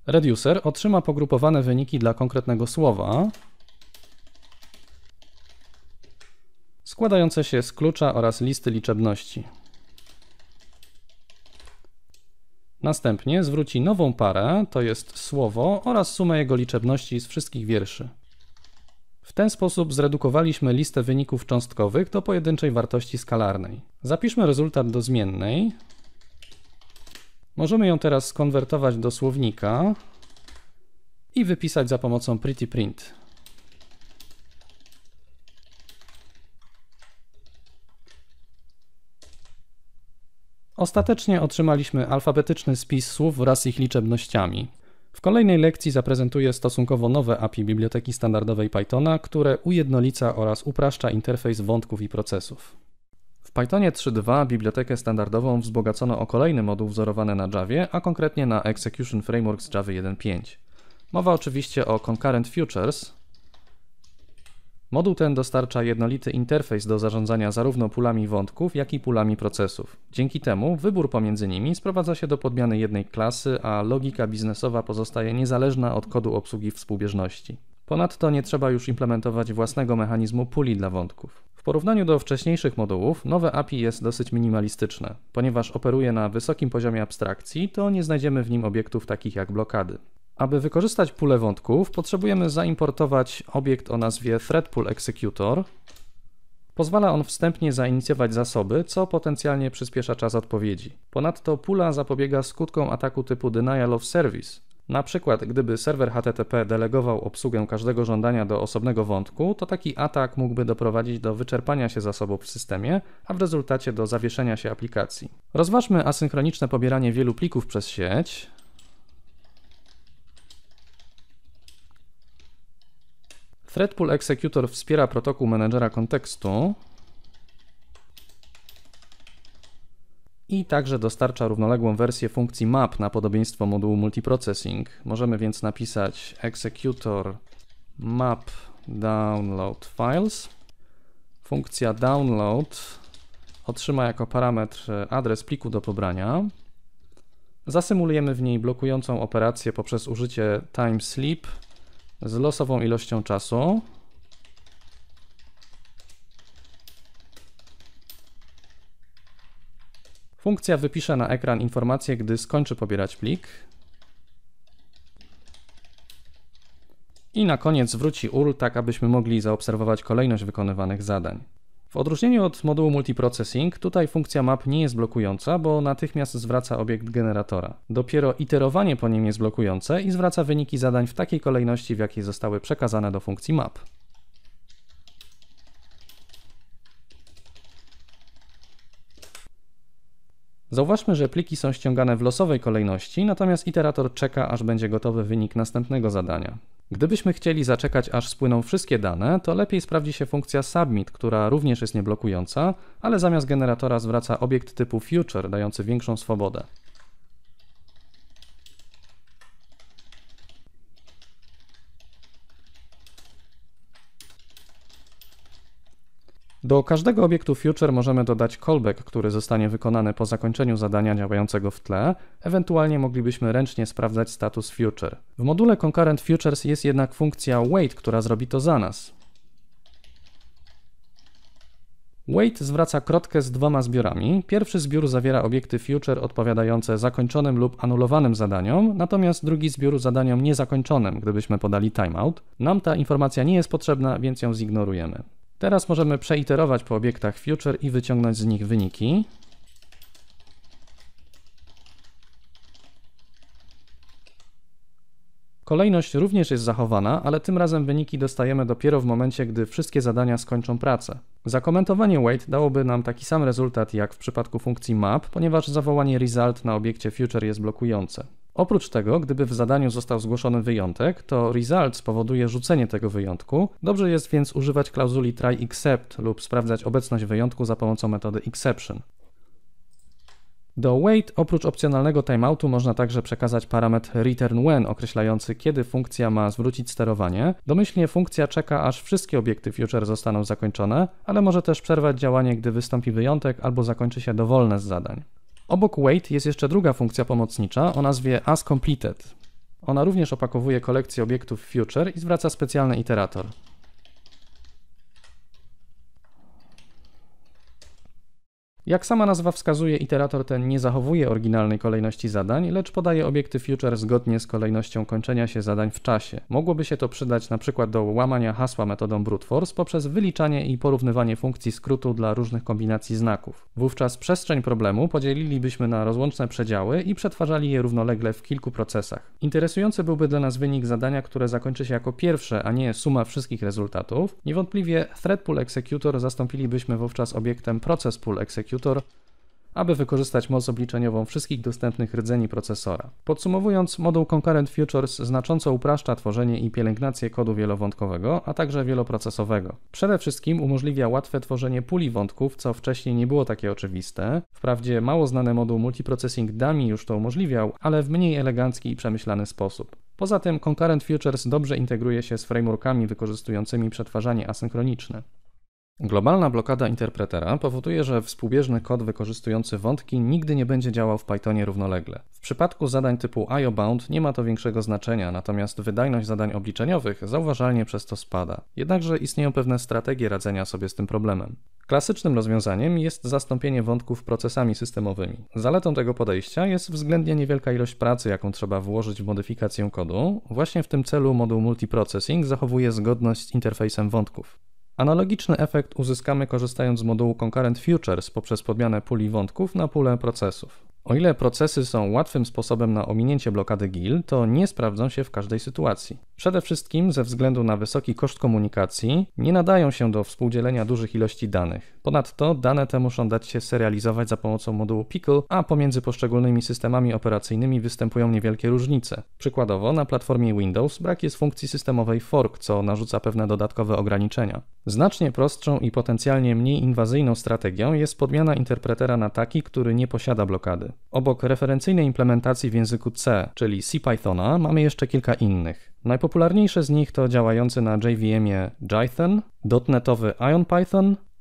Reducer otrzyma pogrupowane wyniki dla konkretnego słowa, składające się z klucza oraz listy liczebności. Następnie zwróci nową parę, to jest słowo oraz sumę jego liczebności z wszystkich wierszy. W ten sposób zredukowaliśmy listę wyników cząstkowych do pojedynczej wartości skalarnej. Zapiszmy rezultat do zmiennej. Możemy ją teraz skonwertować do słownika i wypisać za pomocą pretty print. Ostatecznie otrzymaliśmy alfabetyczny spis słów wraz z ich liczebnościami. W kolejnej lekcji zaprezentuję stosunkowo nowe API biblioteki standardowej Pythona, które ujednolica oraz upraszcza interfejs wątków i procesów. W Pythonie 3.2 bibliotekę standardową wzbogacono o kolejny moduł wzorowany na Javie, a konkretnie na Execution Framework z Java 1.5. Mowa oczywiście o Concurrent Futures, Moduł ten dostarcza jednolity interfejs do zarządzania zarówno pulami wątków, jak i pulami procesów. Dzięki temu wybór pomiędzy nimi sprowadza się do podmiany jednej klasy, a logika biznesowa pozostaje niezależna od kodu obsługi współbieżności. Ponadto nie trzeba już implementować własnego mechanizmu puli dla wątków. W porównaniu do wcześniejszych modułów, nowe API jest dosyć minimalistyczne. Ponieważ operuje na wysokim poziomie abstrakcji, to nie znajdziemy w nim obiektów takich jak blokady. Aby wykorzystać pulę wątków, potrzebujemy zaimportować obiekt o nazwie ThreadPoolExecutor. Pozwala on wstępnie zainicjować zasoby, co potencjalnie przyspiesza czas odpowiedzi. Ponadto pula zapobiega skutkom ataku typu Denial of Service. Na przykład, gdyby serwer HTTP delegował obsługę każdego żądania do osobnego wątku, to taki atak mógłby doprowadzić do wyczerpania się zasobów w systemie, a w rezultacie do zawieszenia się aplikacji. Rozważmy asynchroniczne pobieranie wielu plików przez sieć. Threadpool Executor wspiera protokół menedżera kontekstu i także dostarcza równoległą wersję funkcji map na podobieństwo modułu multiprocessing. Możemy więc napisać executor map download files. Funkcja download otrzyma jako parametr adres pliku do pobrania. Zasymulujemy w niej blokującą operację poprzez użycie time sleep z losową ilością czasu. Funkcja wypisze na ekran informację, gdy skończy pobierać plik. I na koniec wróci URL, tak abyśmy mogli zaobserwować kolejność wykonywanych zadań. W odróżnieniu od modułu multiprocessing, tutaj funkcja map nie jest blokująca, bo natychmiast zwraca obiekt generatora. Dopiero iterowanie po nim jest blokujące i zwraca wyniki zadań w takiej kolejności, w jakiej zostały przekazane do funkcji map. Zauważmy, że pliki są ściągane w losowej kolejności, natomiast iterator czeka, aż będzie gotowy wynik następnego zadania. Gdybyśmy chcieli zaczekać, aż spłyną wszystkie dane, to lepiej sprawdzi się funkcja submit, która również jest nieblokująca, ale zamiast generatora zwraca obiekt typu future, dający większą swobodę. Do każdego obiektu future możemy dodać callback, który zostanie wykonany po zakończeniu zadania działającego w tle, ewentualnie moglibyśmy ręcznie sprawdzać status future. W module concurrent futures jest jednak funkcja wait, która zrobi to za nas. Wait zwraca krotkę z dwoma zbiorami. Pierwszy zbiór zawiera obiekty future odpowiadające zakończonym lub anulowanym zadaniom, natomiast drugi zbiór zadaniom niezakończonym, gdybyśmy podali timeout. Nam ta informacja nie jest potrzebna, więc ją zignorujemy. Teraz możemy przeiterować po obiektach future i wyciągnąć z nich wyniki. Kolejność również jest zachowana, ale tym razem wyniki dostajemy dopiero w momencie, gdy wszystkie zadania skończą pracę. Zakomentowanie wait dałoby nam taki sam rezultat jak w przypadku funkcji map, ponieważ zawołanie result na obiekcie future jest blokujące. Oprócz tego, gdyby w zadaniu został zgłoszony wyjątek, to result spowoduje rzucenie tego wyjątku. Dobrze jest więc używać klauzuli try except lub sprawdzać obecność wyjątku za pomocą metody exception. Do wait oprócz opcjonalnego timeoutu można także przekazać parametr return when określający kiedy funkcja ma zwrócić sterowanie. Domyślnie funkcja czeka aż wszystkie obiekty future zostaną zakończone, ale może też przerwać działanie, gdy wystąpi wyjątek albo zakończy się dowolne z zadań. Obok wait jest jeszcze druga funkcja pomocnicza o nazwie asCompleted. Ona również opakowuje kolekcję obiektów future i zwraca specjalny iterator. Jak sama nazwa wskazuje, iterator ten nie zachowuje oryginalnej kolejności zadań, lecz podaje obiekty future zgodnie z kolejnością kończenia się zadań w czasie. Mogłoby się to przydać np. do łamania hasła metodą brute force poprzez wyliczanie i porównywanie funkcji skrótu dla różnych kombinacji znaków. Wówczas przestrzeń problemu podzielilibyśmy na rozłączne przedziały i przetwarzali je równolegle w kilku procesach. Interesujący byłby dla nas wynik zadania, które zakończy się jako pierwsze, a nie suma wszystkich rezultatów. Niewątpliwie thread pool executor zastąpilibyśmy wówczas obiektem proces pool executor komputer, aby wykorzystać moc obliczeniową wszystkich dostępnych rdzeni procesora. Podsumowując, moduł Concurrent Futures znacząco upraszcza tworzenie i pielęgnację kodu wielowątkowego, a także wieloprocesowego. Przede wszystkim umożliwia łatwe tworzenie puli wątków, co wcześniej nie było takie oczywiste. Wprawdzie mało znany moduł Multiprocessing Dummy już to umożliwiał, ale w mniej elegancki i przemyślany sposób. Poza tym Concurrent Futures dobrze integruje się z frameworkami wykorzystującymi przetwarzanie asynchroniczne. Globalna blokada interpretera powoduje, że współbieżny kod wykorzystujący wątki nigdy nie będzie działał w Pythonie równolegle. W przypadku zadań typu IOBound nie ma to większego znaczenia, natomiast wydajność zadań obliczeniowych zauważalnie przez to spada. Jednakże istnieją pewne strategie radzenia sobie z tym problemem. Klasycznym rozwiązaniem jest zastąpienie wątków procesami systemowymi. Zaletą tego podejścia jest względnie niewielka ilość pracy, jaką trzeba włożyć w modyfikację kodu. Właśnie w tym celu moduł multiprocessing zachowuje zgodność z interfejsem wątków. Analogiczny efekt uzyskamy korzystając z modułu Concurrent Futures poprzez podmianę puli wątków na pulę procesów. O ile procesy są łatwym sposobem na ominięcie blokady GIL, to nie sprawdzą się w każdej sytuacji. Przede wszystkim ze względu na wysoki koszt komunikacji nie nadają się do współdzielenia dużych ilości danych. Ponadto dane te muszą dać się serializować za pomocą modułu Pickle, a pomiędzy poszczególnymi systemami operacyjnymi występują niewielkie różnice. Przykładowo na platformie Windows brak jest funkcji systemowej fork, co narzuca pewne dodatkowe ograniczenia. Znacznie prostszą i potencjalnie mniej inwazyjną strategią jest podmiana interpretera na taki, który nie posiada blokady. Obok referencyjnej implementacji w języku C, czyli CPythona, mamy jeszcze kilka innych. Najpopularniejsze z nich to działający na JVMie Jython, dotnetowy Ion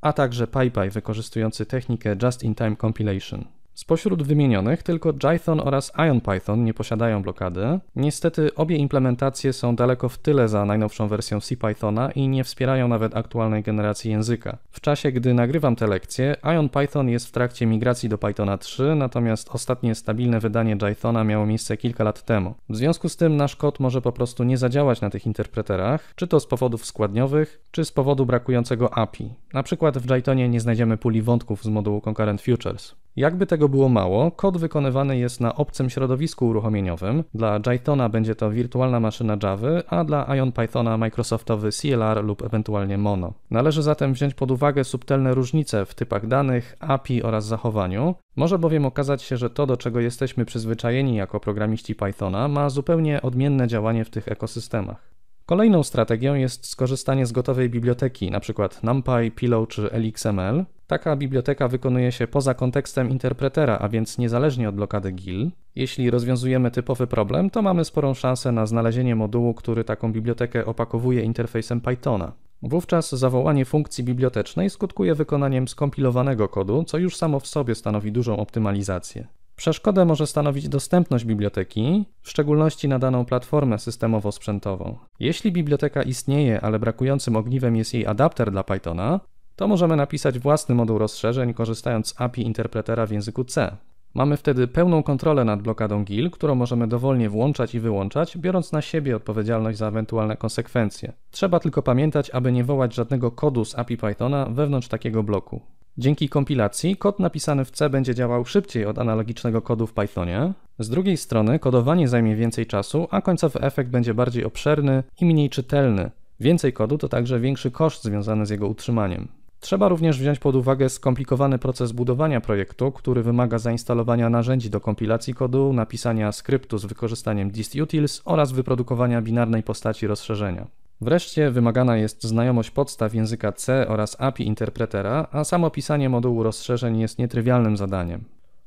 a także PyPy wykorzystujący technikę Just-in-Time Compilation. Spośród wymienionych tylko Jython oraz IonPython nie posiadają blokady. Niestety obie implementacje są daleko w tyle za najnowszą wersją CPythona i nie wspierają nawet aktualnej generacji języka. W czasie, gdy nagrywam te lekcje, IonPython jest w trakcie migracji do Pythona 3, natomiast ostatnie stabilne wydanie Jythona miało miejsce kilka lat temu. W związku z tym nasz kod może po prostu nie zadziałać na tych interpreterach, czy to z powodów składniowych, czy z powodu brakującego API. Na przykład w Jythonie nie znajdziemy puli wątków z modułu Concurrent Futures. Jakby tego było mało, kod wykonywany jest na obcym środowisku uruchomieniowym. Dla Jythona będzie to wirtualna maszyna Java, a dla Ion Pythona Microsoftowy CLR lub ewentualnie Mono. Należy zatem wziąć pod uwagę subtelne różnice w typach danych, API oraz zachowaniu. Może bowiem okazać się, że to, do czego jesteśmy przyzwyczajeni jako programiści Pythona, ma zupełnie odmienne działanie w tych ekosystemach. Kolejną strategią jest skorzystanie z gotowej biblioteki, np. NumPy, Pillow czy LXML. Taka biblioteka wykonuje się poza kontekstem interpretera, a więc niezależnie od blokady GIL. Jeśli rozwiązujemy typowy problem, to mamy sporą szansę na znalezienie modułu, który taką bibliotekę opakowuje interfejsem Pythona. Wówczas zawołanie funkcji bibliotecznej skutkuje wykonaniem skompilowanego kodu, co już samo w sobie stanowi dużą optymalizację. Przeszkodę może stanowić dostępność biblioteki, w szczególności na daną platformę systemowo-sprzętową. Jeśli biblioteka istnieje, ale brakującym ogniwem jest jej adapter dla Pythona, to możemy napisać własny moduł rozszerzeń korzystając z API interpretera w języku C. Mamy wtedy pełną kontrolę nad blokadą GIL, którą możemy dowolnie włączać i wyłączać, biorąc na siebie odpowiedzialność za ewentualne konsekwencje. Trzeba tylko pamiętać, aby nie wołać żadnego kodu z API Pythona wewnątrz takiego bloku. Dzięki kompilacji kod napisany w C będzie działał szybciej od analogicznego kodu w Pythonie. Z drugiej strony kodowanie zajmie więcej czasu, a końcowy efekt będzie bardziej obszerny i mniej czytelny. Więcej kodu to także większy koszt związany z jego utrzymaniem. Trzeba również wziąć pod uwagę skomplikowany proces budowania projektu, który wymaga zainstalowania narzędzi do kompilacji kodu, napisania skryptu z wykorzystaniem distutils oraz wyprodukowania binarnej postaci rozszerzenia. Wreszcie wymagana jest znajomość podstaw języka C oraz API interpretera, a samo pisanie modułu rozszerzeń jest nietrywialnym zadaniem.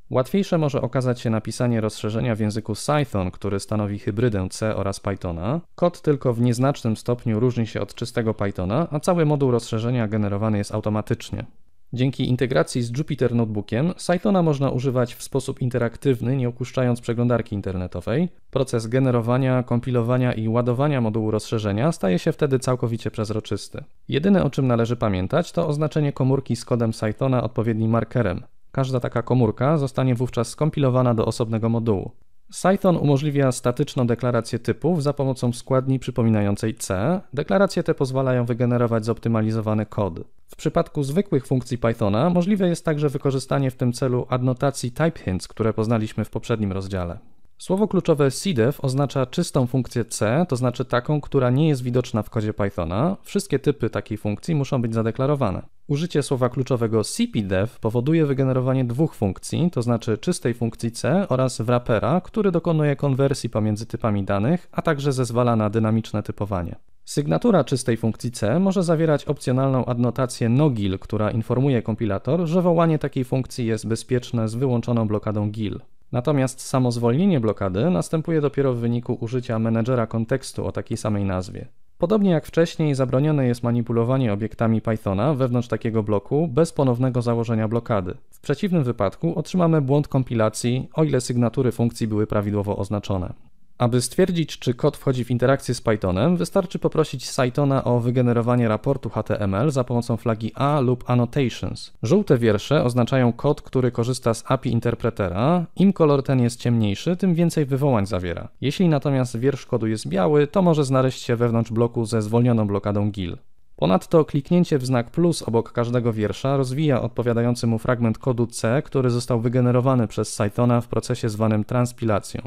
Łatwiejsze może okazać się napisanie rozszerzenia w języku Python, który stanowi hybrydę C oraz Pythona. Kod tylko w nieznacznym stopniu różni się od czystego Pythona, a cały moduł rozszerzenia generowany jest automatycznie. Dzięki integracji z Jupyter Notebookiem Cytona można używać w sposób interaktywny, nie opuszczając przeglądarki internetowej. Proces generowania, kompilowania i ładowania modułu rozszerzenia staje się wtedy całkowicie przezroczysty. Jedyne o czym należy pamiętać to oznaczenie komórki z kodem Cytona odpowiednim markerem. Każda taka komórka zostanie wówczas skompilowana do osobnego modułu. Cython umożliwia statyczną deklarację typów za pomocą składni przypominającej C. Deklaracje te pozwalają wygenerować zoptymalizowany kod. W przypadku zwykłych funkcji Pythona możliwe jest także wykorzystanie w tym celu adnotacji hints, które poznaliśmy w poprzednim rozdziale. Słowo kluczowe cdef oznacza czystą funkcję C, to znaczy taką, która nie jest widoczna w kodzie Pythona. Wszystkie typy takiej funkcji muszą być zadeklarowane. Użycie słowa kluczowego cpdef powoduje wygenerowanie dwóch funkcji, to znaczy czystej funkcji C oraz wrappera, który dokonuje konwersji pomiędzy typami danych, a także zezwala na dynamiczne typowanie. Sygnatura czystej funkcji C może zawierać opcjonalną adnotację nogil, która informuje kompilator, że wołanie takiej funkcji jest bezpieczne z wyłączoną blokadą gil. Natomiast samo zwolnienie blokady następuje dopiero w wyniku użycia menedżera kontekstu o takiej samej nazwie. Podobnie jak wcześniej, zabronione jest manipulowanie obiektami Pythona wewnątrz takiego bloku bez ponownego założenia blokady. W przeciwnym wypadku otrzymamy błąd kompilacji, o ile sygnatury funkcji były prawidłowo oznaczone. Aby stwierdzić, czy kod wchodzi w interakcję z Pythonem, wystarczy poprosić Cytona o wygenerowanie raportu HTML za pomocą flagi A lub Annotations. Żółte wiersze oznaczają kod, który korzysta z API interpretera. Im kolor ten jest ciemniejszy, tym więcej wywołań zawiera. Jeśli natomiast wiersz kodu jest biały, to może znaleźć się wewnątrz bloku ze zwolnioną blokadą GIL. Ponadto kliknięcie w znak plus obok każdego wiersza rozwija odpowiadający mu fragment kodu C, który został wygenerowany przez Cytona w procesie zwanym transpilacją.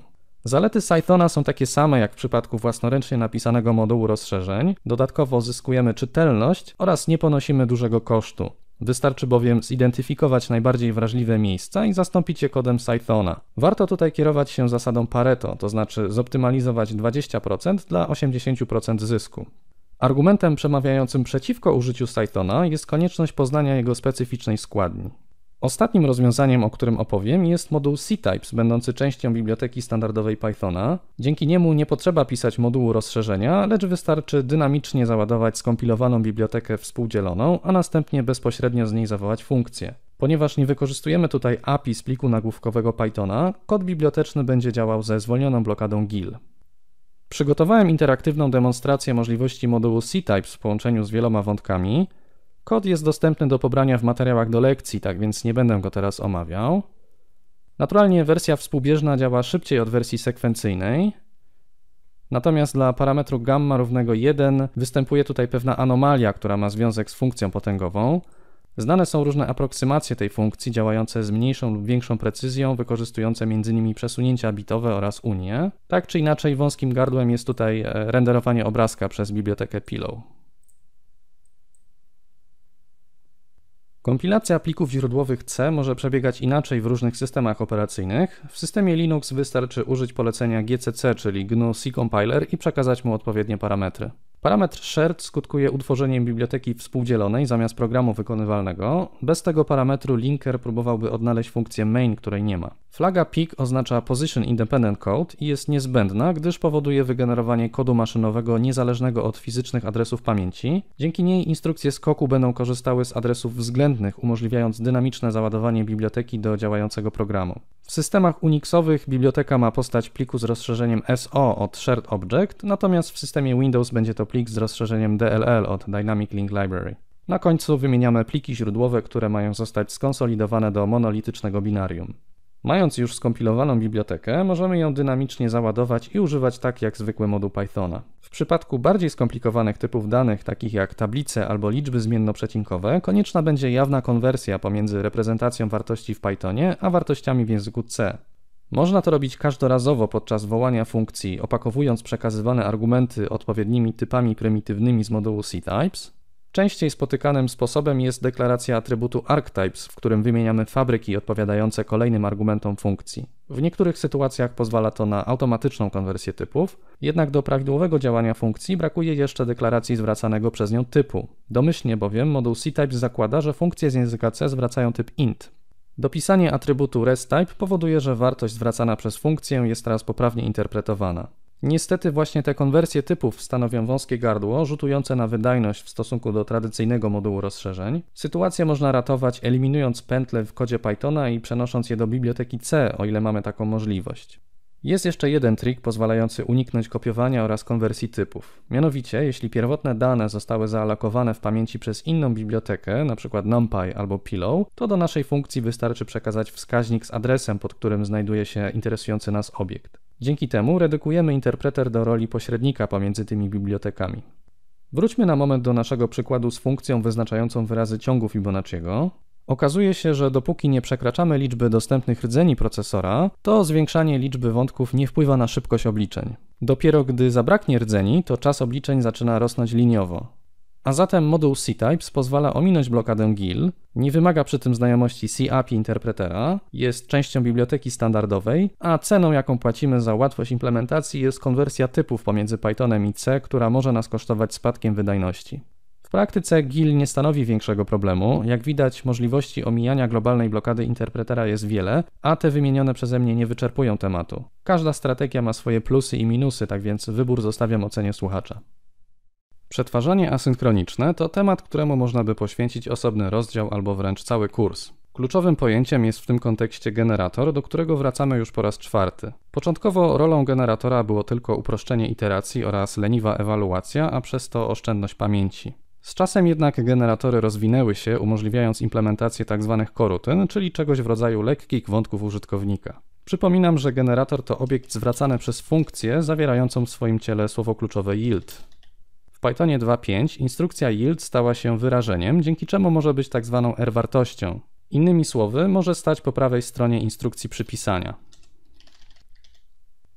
Zalety Cythona są takie same jak w przypadku własnoręcznie napisanego modułu rozszerzeń. Dodatkowo zyskujemy czytelność oraz nie ponosimy dużego kosztu. Wystarczy bowiem zidentyfikować najbardziej wrażliwe miejsca i zastąpić je kodem Cythona. Warto tutaj kierować się zasadą Pareto, to znaczy zoptymalizować 20% dla 80% zysku. Argumentem przemawiającym przeciwko użyciu Cythona jest konieczność poznania jego specyficznej składni. Ostatnim rozwiązaniem, o którym opowiem, jest moduł C-Types, będący częścią biblioteki standardowej Pythona. Dzięki niemu nie potrzeba pisać modułu rozszerzenia, lecz wystarczy dynamicznie załadować skompilowaną bibliotekę współdzieloną, a następnie bezpośrednio z niej zawołać funkcję. Ponieważ nie wykorzystujemy tutaj API z pliku nagłówkowego Pythona, kod biblioteczny będzie działał ze zwolnioną blokadą GIL. Przygotowałem interaktywną demonstrację możliwości modułu C-Types w połączeniu z wieloma wątkami. Kod jest dostępny do pobrania w materiałach do lekcji, tak więc nie będę go teraz omawiał. Naturalnie wersja współbieżna działa szybciej od wersji sekwencyjnej, Natomiast dla parametru gamma równego 1 występuje tutaj pewna anomalia, która ma związek z funkcją potęgową. Znane są różne aproksymacje tej funkcji działające z mniejszą lub większą precyzją, wykorzystujące m.in. przesunięcia bitowe oraz unie. Tak czy inaczej wąskim gardłem jest tutaj e, renderowanie obrazka przez bibliotekę Pillow. Kompilacja plików źródłowych C może przebiegać inaczej w różnych systemach operacyjnych. W systemie Linux wystarczy użyć polecenia GCC, czyli GNU C Compiler i przekazać mu odpowiednie parametry. Parametr shared skutkuje utworzeniem biblioteki współdzielonej zamiast programu wykonywalnego. Bez tego parametru linker próbowałby odnaleźć funkcję main, której nie ma. Flaga PIC oznacza Position Independent Code i jest niezbędna, gdyż powoduje wygenerowanie kodu maszynowego niezależnego od fizycznych adresów pamięci. Dzięki niej instrukcje skoku będą korzystały z adresów względnych, umożliwiając dynamiczne załadowanie biblioteki do działającego programu. W systemach Unixowych biblioteka ma postać pliku z rozszerzeniem SO od Shared Object, natomiast w systemie Windows będzie to plik z rozszerzeniem DLL od Dynamic Link Library. Na końcu wymieniamy pliki źródłowe, które mają zostać skonsolidowane do monolitycznego binarium. Mając już skompilowaną bibliotekę, możemy ją dynamicznie załadować i używać tak jak zwykły moduł Pythona. W przypadku bardziej skomplikowanych typów danych, takich jak tablice albo liczby zmiennoprzecinkowe, konieczna będzie jawna konwersja pomiędzy reprezentacją wartości w Pythonie a wartościami w języku C. Można to robić każdorazowo podczas wołania funkcji, opakowując przekazywane argumenty odpowiednimi typami prymitywnymi z modułu ctypes. Częściej spotykanym sposobem jest deklaracja atrybutu archetypes, w którym wymieniamy fabryki odpowiadające kolejnym argumentom funkcji. W niektórych sytuacjach pozwala to na automatyczną konwersję typów, jednak do prawidłowego działania funkcji brakuje jeszcze deklaracji zwracanego przez nią typu. Domyślnie bowiem moduł ctypes zakłada, że funkcje z języka C zwracają typ int, Dopisanie atrybutu rest_type powoduje, że wartość zwracana przez funkcję jest teraz poprawnie interpretowana. Niestety właśnie te konwersje typów stanowią wąskie gardło, rzutujące na wydajność w stosunku do tradycyjnego modułu rozszerzeń. Sytuację można ratować eliminując pętle w kodzie Pythona i przenosząc je do biblioteki C, o ile mamy taką możliwość. Jest jeszcze jeden trik pozwalający uniknąć kopiowania oraz konwersji typów. Mianowicie, jeśli pierwotne dane zostały zaalokowane w pamięci przez inną bibliotekę, np. NumPy albo Pillow, to do naszej funkcji wystarczy przekazać wskaźnik z adresem, pod którym znajduje się interesujący nas obiekt. Dzięki temu redukujemy interpreter do roli pośrednika pomiędzy tymi bibliotekami. Wróćmy na moment do naszego przykładu z funkcją wyznaczającą wyrazy ciągu Fibonacciego. Okazuje się, że dopóki nie przekraczamy liczby dostępnych rdzeni procesora, to zwiększanie liczby wątków nie wpływa na szybkość obliczeń. Dopiero gdy zabraknie rdzeni, to czas obliczeń zaczyna rosnąć liniowo. A zatem moduł C-Types pozwala ominąć blokadę GIL, nie wymaga przy tym znajomości C-API interpretera, jest częścią biblioteki standardowej, a ceną jaką płacimy za łatwość implementacji jest konwersja typów pomiędzy Pythonem i C, która może nas kosztować spadkiem wydajności. W praktyce GIL nie stanowi większego problemu. Jak widać, możliwości omijania globalnej blokady interpretera jest wiele, a te wymienione przeze mnie nie wyczerpują tematu. Każda strategia ma swoje plusy i minusy, tak więc wybór zostawiam ocenie słuchacza. Przetwarzanie asynchroniczne to temat, któremu można by poświęcić osobny rozdział albo wręcz cały kurs. Kluczowym pojęciem jest w tym kontekście generator, do którego wracamy już po raz czwarty. Początkowo rolą generatora było tylko uproszczenie iteracji oraz leniwa ewaluacja, a przez to oszczędność pamięci. Z czasem jednak generatory rozwinęły się, umożliwiając implementację tzw. Tak korutyn, czyli czegoś w rodzaju lekkich wątków użytkownika. Przypominam, że generator to obiekt zwracany przez funkcję zawierającą w swoim ciele słowo kluczowe yield. W Pythonie 2.5 instrukcja yield stała się wyrażeniem, dzięki czemu może być tzw. Tak r-wartością. Innymi słowy, może stać po prawej stronie instrukcji przypisania.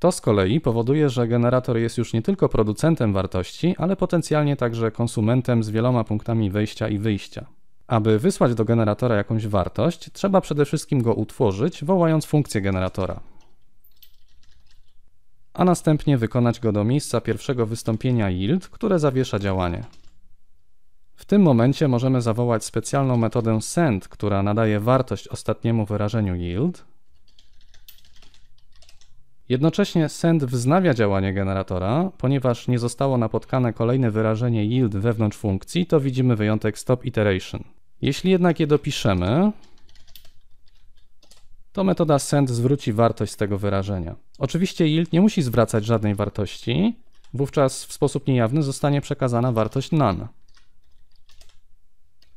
To z kolei powoduje, że generator jest już nie tylko producentem wartości, ale potencjalnie także konsumentem z wieloma punktami wejścia i wyjścia. Aby wysłać do generatora jakąś wartość, trzeba przede wszystkim go utworzyć, wołając funkcję generatora. A następnie wykonać go do miejsca pierwszego wystąpienia yield, które zawiesza działanie. W tym momencie możemy zawołać specjalną metodę send, która nadaje wartość ostatniemu wyrażeniu yield, Jednocześnie send wznawia działanie generatora, ponieważ nie zostało napotkane kolejne wyrażenie yield wewnątrz funkcji, to widzimy wyjątek stop iteration. Jeśli jednak je dopiszemy, to metoda send zwróci wartość z tego wyrażenia. Oczywiście yield nie musi zwracać żadnej wartości, wówczas w sposób niejawny zostanie przekazana wartość none.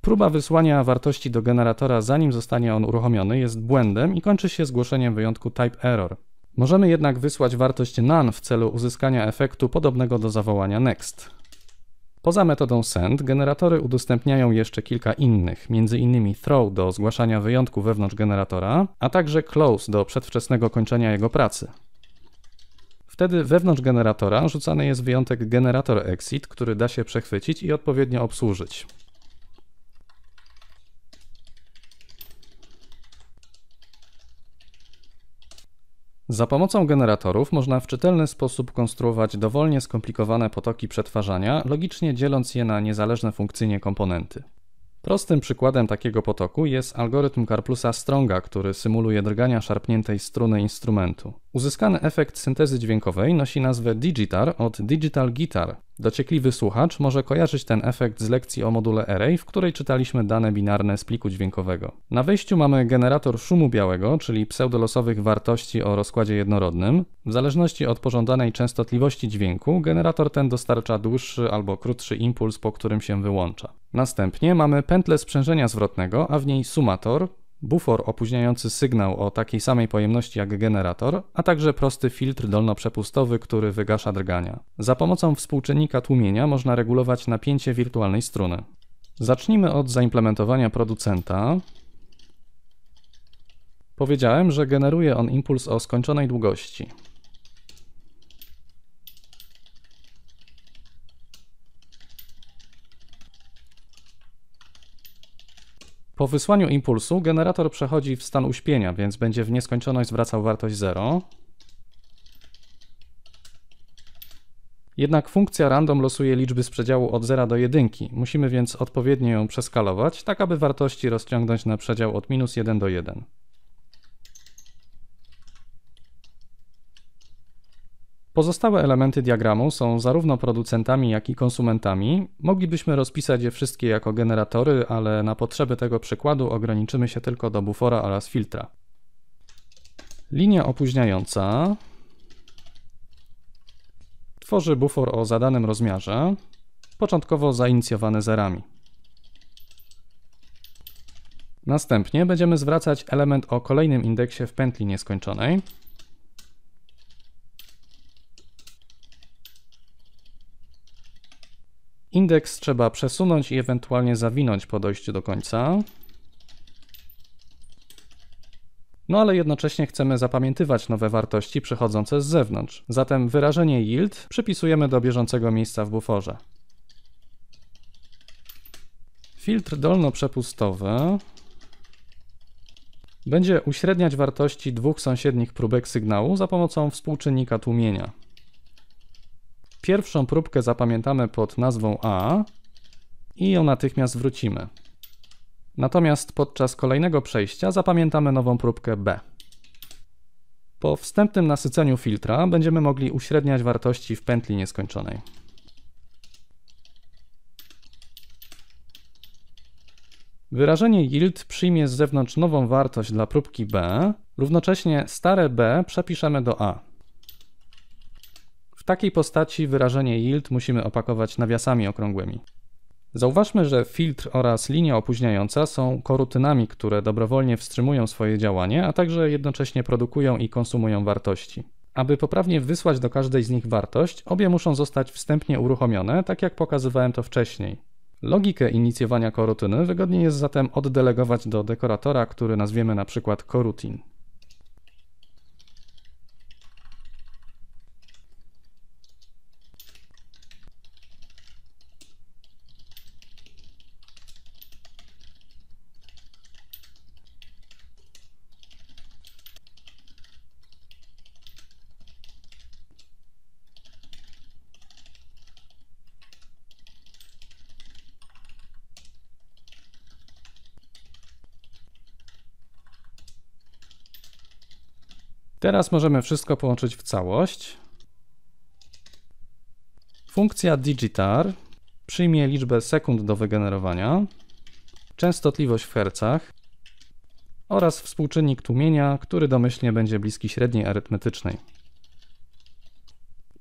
Próba wysłania wartości do generatora zanim zostanie on uruchomiony jest błędem i kończy się zgłoszeniem wyjątku type error. Możemy jednak wysłać wartość none w celu uzyskania efektu podobnego do zawołania next. Poza metodą send, generatory udostępniają jeszcze kilka innych, m.in. throw do zgłaszania wyjątku wewnątrz generatora, a także close do przedwczesnego kończenia jego pracy. Wtedy wewnątrz generatora rzucany jest wyjątek generator exit, który da się przechwycić i odpowiednio obsłużyć. Za pomocą generatorów można w czytelny sposób konstruować dowolnie skomplikowane potoki przetwarzania, logicznie dzieląc je na niezależne funkcyjnie komponenty. Prostym przykładem takiego potoku jest algorytm Karplusa Stronga, który symuluje drgania szarpniętej struny instrumentu. Uzyskany efekt syntezy dźwiękowej nosi nazwę Digitar od Digital Guitar, Dociekliwy słuchacz może kojarzyć ten efekt z lekcji o module Array, w której czytaliśmy dane binarne z pliku dźwiękowego. Na wyjściu mamy generator szumu białego, czyli pseudolosowych wartości o rozkładzie jednorodnym. W zależności od pożądanej częstotliwości dźwięku, generator ten dostarcza dłuższy albo krótszy impuls, po którym się wyłącza. Następnie mamy pętlę sprzężenia zwrotnego, a w niej sumator, bufor opóźniający sygnał o takiej samej pojemności jak generator, a także prosty filtr dolnoprzepustowy, który wygasza drgania. Za pomocą współczynnika tłumienia można regulować napięcie wirtualnej struny. Zacznijmy od zaimplementowania producenta. Powiedziałem, że generuje on impuls o skończonej długości. Po wysłaniu impulsu generator przechodzi w stan uśpienia, więc będzie w nieskończoność zwracał wartość 0. Jednak funkcja random losuje liczby z przedziału od 0 do 1. Musimy więc odpowiednio ją przeskalować, tak aby wartości rozciągnąć na przedział od minus 1 do 1. Pozostałe elementy diagramu są zarówno producentami, jak i konsumentami. Moglibyśmy rozpisać je wszystkie jako generatory, ale na potrzeby tego przykładu ograniczymy się tylko do bufora oraz filtra. Linia opóźniająca tworzy bufor o zadanym rozmiarze, początkowo zainicjowany zerami. Następnie będziemy zwracać element o kolejnym indeksie w pętli nieskończonej. Indeks trzeba przesunąć i ewentualnie zawinąć po dojściu do końca. No ale jednocześnie chcemy zapamiętywać nowe wartości przychodzące z zewnątrz. Zatem wyrażenie yield przypisujemy do bieżącego miejsca w buforze. Filtr dolno-przepustowy będzie uśredniać wartości dwóch sąsiednich próbek sygnału za pomocą współczynnika tłumienia. Pierwszą próbkę zapamiętamy pod nazwą A i ją natychmiast wrócimy. Natomiast podczas kolejnego przejścia zapamiętamy nową próbkę B. Po wstępnym nasyceniu filtra będziemy mogli uśredniać wartości w pętli nieskończonej. Wyrażenie yield przyjmie z zewnątrz nową wartość dla próbki B, równocześnie stare B przepiszemy do A takiej postaci wyrażenie yield musimy opakować nawiasami okrągłymi. Zauważmy, że filtr oraz linia opóźniająca są korutynami, które dobrowolnie wstrzymują swoje działanie, a także jednocześnie produkują i konsumują wartości. Aby poprawnie wysłać do każdej z nich wartość, obie muszą zostać wstępnie uruchomione, tak jak pokazywałem to wcześniej. Logikę inicjowania korutyny wygodniej jest zatem oddelegować do dekoratora, który nazwiemy na przykład korutin. Teraz możemy wszystko połączyć w całość. Funkcja digitar przyjmie liczbę sekund do wygenerowania, częstotliwość w hercach oraz współczynnik tłumienia, który domyślnie będzie bliski średniej arytmetycznej.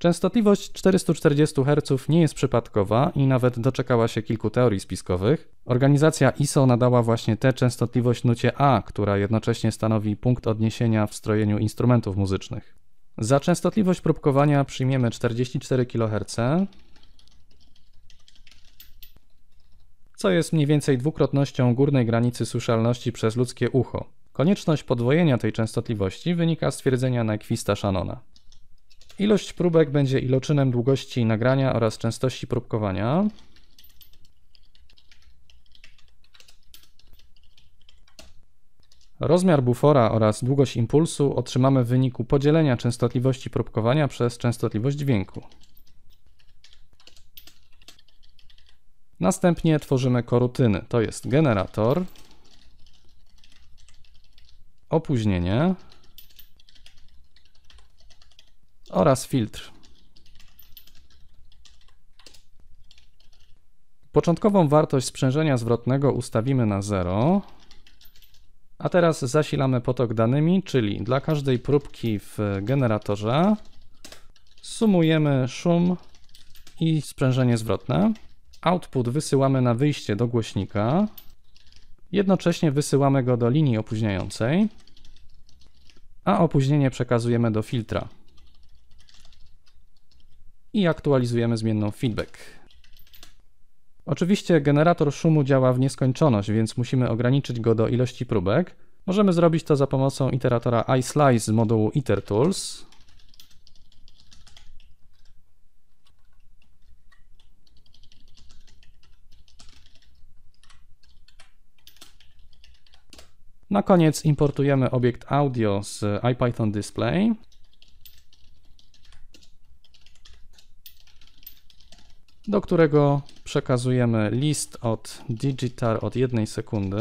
Częstotliwość 440 Hz nie jest przypadkowa i nawet doczekała się kilku teorii spiskowych. Organizacja ISO nadała właśnie tę częstotliwość nucie A, która jednocześnie stanowi punkt odniesienia w strojeniu instrumentów muzycznych. Za częstotliwość próbkowania przyjmiemy 44 kHz, co jest mniej więcej dwukrotnością górnej granicy słyszalności przez ludzkie ucho. Konieczność podwojenia tej częstotliwości wynika z twierdzenia Nyquista-Shannona. Ilość próbek będzie iloczynem długości nagrania oraz częstości próbkowania. Rozmiar bufora oraz długość impulsu otrzymamy w wyniku podzielenia częstotliwości próbkowania przez częstotliwość dźwięku. Następnie tworzymy korutyny, to jest generator, opóźnienie, oraz filtr. Początkową wartość sprzężenia zwrotnego ustawimy na 0. A teraz zasilamy potok danymi, czyli dla każdej próbki w generatorze sumujemy szum i sprzężenie zwrotne. Output wysyłamy na wyjście do głośnika. Jednocześnie wysyłamy go do linii opóźniającej, a opóźnienie przekazujemy do filtra i aktualizujemy zmienną feedback. Oczywiście generator szumu działa w nieskończoność, więc musimy ograniczyć go do ilości próbek. Możemy zrobić to za pomocą iteratora iSlice z modułu IterTools. Na koniec importujemy obiekt audio z IPython Display do którego przekazujemy list od digitar od jednej sekundy.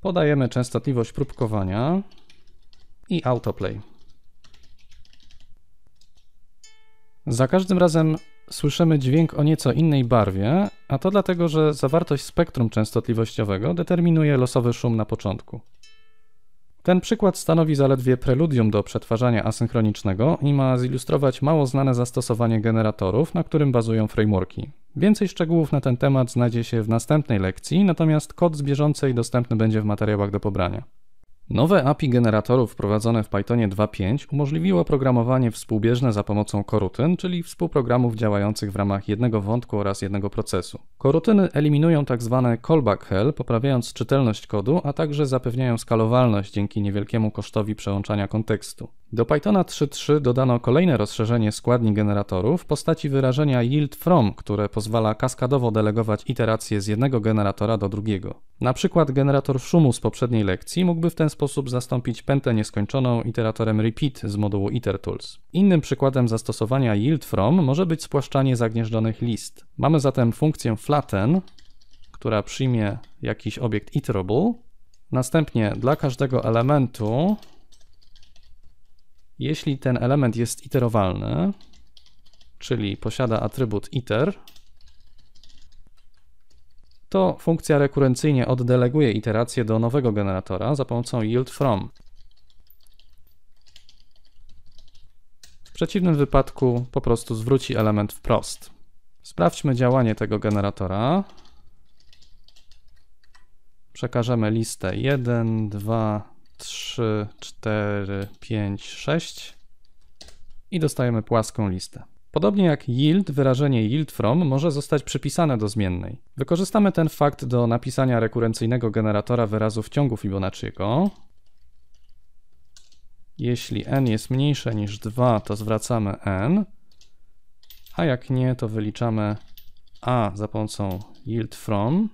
Podajemy częstotliwość próbkowania i autoplay. Za każdym razem słyszymy dźwięk o nieco innej barwie, a to dlatego, że zawartość spektrum częstotliwościowego determinuje losowy szum na początku. Ten przykład stanowi zaledwie preludium do przetwarzania asynchronicznego i ma zilustrować mało znane zastosowanie generatorów, na którym bazują frameworki. Więcej szczegółów na ten temat znajdzie się w następnej lekcji, natomiast kod z bieżącej dostępny będzie w materiałach do pobrania. Nowe API generatorów wprowadzone w Pythonie 2.5 umożliwiło programowanie współbieżne za pomocą korutyn, czyli współprogramów działających w ramach jednego wątku oraz jednego procesu. Korutyny eliminują tzw. Tak callback hell, poprawiając czytelność kodu, a także zapewniają skalowalność dzięki niewielkiemu kosztowi przełączania kontekstu. Do Pythona 3.3 dodano kolejne rozszerzenie składni generatorów w postaci wyrażenia yield from, które pozwala kaskadowo delegować iteracje z jednego generatora do drugiego. Na przykład generator szumu z poprzedniej lekcji mógłby w ten sposób zastąpić pętę nieskończoną iteratorem repeat z modułu itertools. Innym przykładem zastosowania yield from może być spłaszczanie zagnieżdżonych list. Mamy zatem funkcję flatten, która przyjmie jakiś obiekt iterable. Następnie dla każdego elementu jeśli ten element jest iterowalny, czyli posiada atrybut iter, to funkcja rekurencyjnie oddeleguje iterację do nowego generatora za pomocą yield from. W przeciwnym wypadku po prostu zwróci element wprost. Sprawdźmy działanie tego generatora. Przekażemy listę 1, 2, 3, 4, 5, 6 i dostajemy płaską listę. Podobnie jak yield, wyrażenie yield from może zostać przypisane do zmiennej. Wykorzystamy ten fakt do napisania rekurencyjnego generatora wyrazów ciągu Fibonacciego. Jeśli n jest mniejsze niż 2, to zwracamy n, a jak nie, to wyliczamy a za pomocą yield from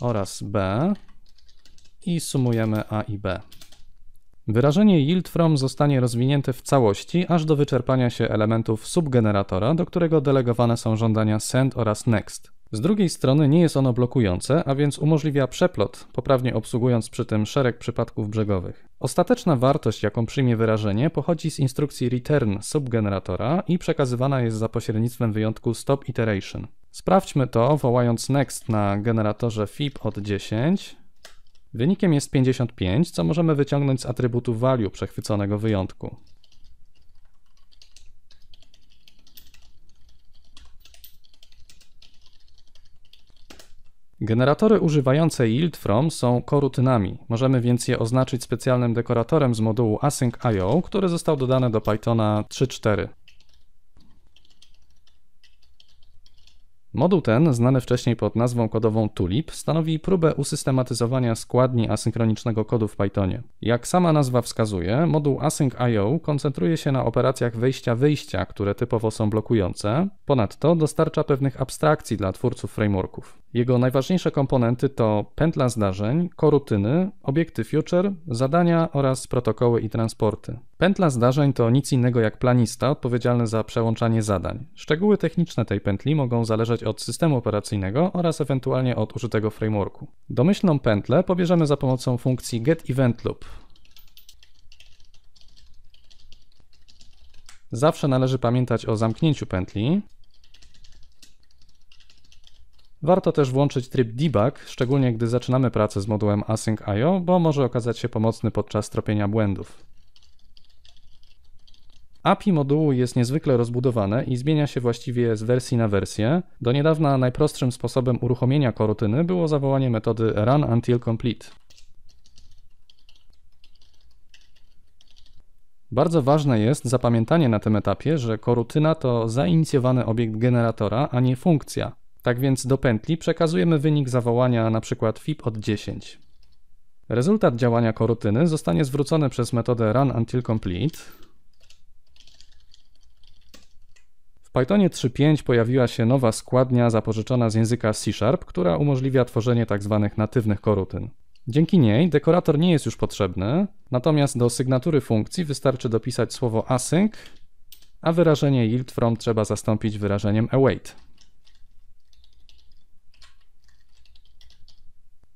oraz b i sumujemy A i B. Wyrażenie yield from zostanie rozwinięte w całości, aż do wyczerpania się elementów subgeneratora, do którego delegowane są żądania send oraz next. Z drugiej strony nie jest ono blokujące, a więc umożliwia przeplot, poprawnie obsługując przy tym szereg przypadków brzegowych. Ostateczna wartość, jaką przyjmie wyrażenie, pochodzi z instrukcji return subgeneratora i przekazywana jest za pośrednictwem wyjątku stop iteration. Sprawdźmy to, wołając next na generatorze FIB od 10, Wynikiem jest 55, co możemy wyciągnąć z atrybutu value przechwyconego wyjątku. Generatory używające yield from są korutynami. Możemy więc je oznaczyć specjalnym dekoratorem z modułu async.io, który został dodany do Pythona 3.4. Moduł ten, znany wcześniej pod nazwą kodową Tulip, stanowi próbę usystematyzowania składni asynchronicznego kodu w Pythonie. Jak sama nazwa wskazuje, moduł async.io koncentruje się na operacjach wejścia-wyjścia, które typowo są blokujące. Ponadto dostarcza pewnych abstrakcji dla twórców frameworków. Jego najważniejsze komponenty to pętla zdarzeń, korutyny, obiekty future, zadania oraz protokoły i transporty. Pętla zdarzeń to nic innego jak planista odpowiedzialny za przełączanie zadań. Szczegóły techniczne tej pętli mogą zależeć od systemu operacyjnego oraz ewentualnie od użytego frameworku. Domyślną pętlę pobierzemy za pomocą funkcji getEventLoop. Zawsze należy pamiętać o zamknięciu pętli, Warto też włączyć tryb debug, szczególnie gdy zaczynamy pracę z modułem async.io, bo może okazać się pomocny podczas tropienia błędów. API modułu jest niezwykle rozbudowane i zmienia się właściwie z wersji na wersję. Do niedawna najprostszym sposobem uruchomienia korutyny było zawołanie metody run until complete. Bardzo ważne jest zapamiętanie na tym etapie, że korutyna to zainicjowany obiekt generatora, a nie funkcja. Tak więc do pętli przekazujemy wynik zawołania np. FIP od 10. Rezultat działania korutyny zostanie zwrócony przez metodę run until complete. W Pythonie 3.5 pojawiła się nowa składnia zapożyczona z języka C Sharp, która umożliwia tworzenie tzw. Tak natywnych korutyn. Dzięki niej dekorator nie jest już potrzebny, natomiast do sygnatury funkcji wystarczy dopisać słowo async, a wyrażenie yield from trzeba zastąpić wyrażeniem await.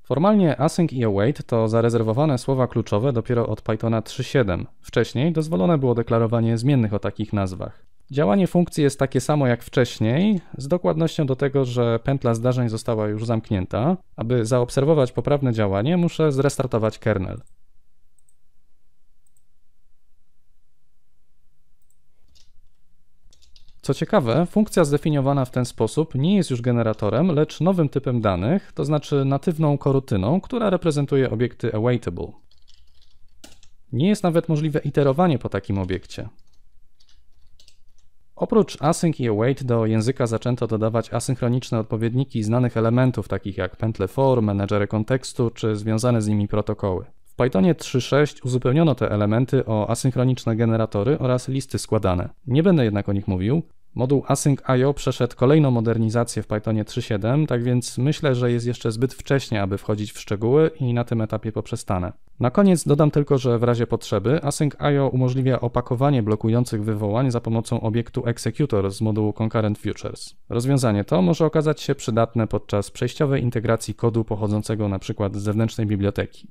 Formalnie async i await to zarezerwowane słowa kluczowe dopiero od Pythona 3.7. Wcześniej dozwolone było deklarowanie zmiennych o takich nazwach. Działanie funkcji jest takie samo jak wcześniej, z dokładnością do tego, że pętla zdarzeń została już zamknięta. Aby zaobserwować poprawne działanie, muszę zrestartować kernel. Co ciekawe, funkcja zdefiniowana w ten sposób nie jest już generatorem, lecz nowym typem danych, to znaczy natywną korutyną, która reprezentuje obiekty awaitable. Nie jest nawet możliwe iterowanie po takim obiekcie. Oprócz async i await do języka zaczęto dodawać asynchroniczne odpowiedniki znanych elementów takich jak pętle for, menedżery kontekstu czy związane z nimi protokoły. W Pythonie 3.6 uzupełniono te elementy o asynchroniczne generatory oraz listy składane. Nie będę jednak o nich mówił. Moduł async.io przeszedł kolejną modernizację w Pythonie 3.7, tak więc myślę, że jest jeszcze zbyt wcześnie, aby wchodzić w szczegóły i na tym etapie poprzestanę. Na koniec dodam tylko, że w razie potrzeby async.io umożliwia opakowanie blokujących wywołań za pomocą obiektu executor z modułu concurrent futures. Rozwiązanie to może okazać się przydatne podczas przejściowej integracji kodu pochodzącego np. z zewnętrznej biblioteki.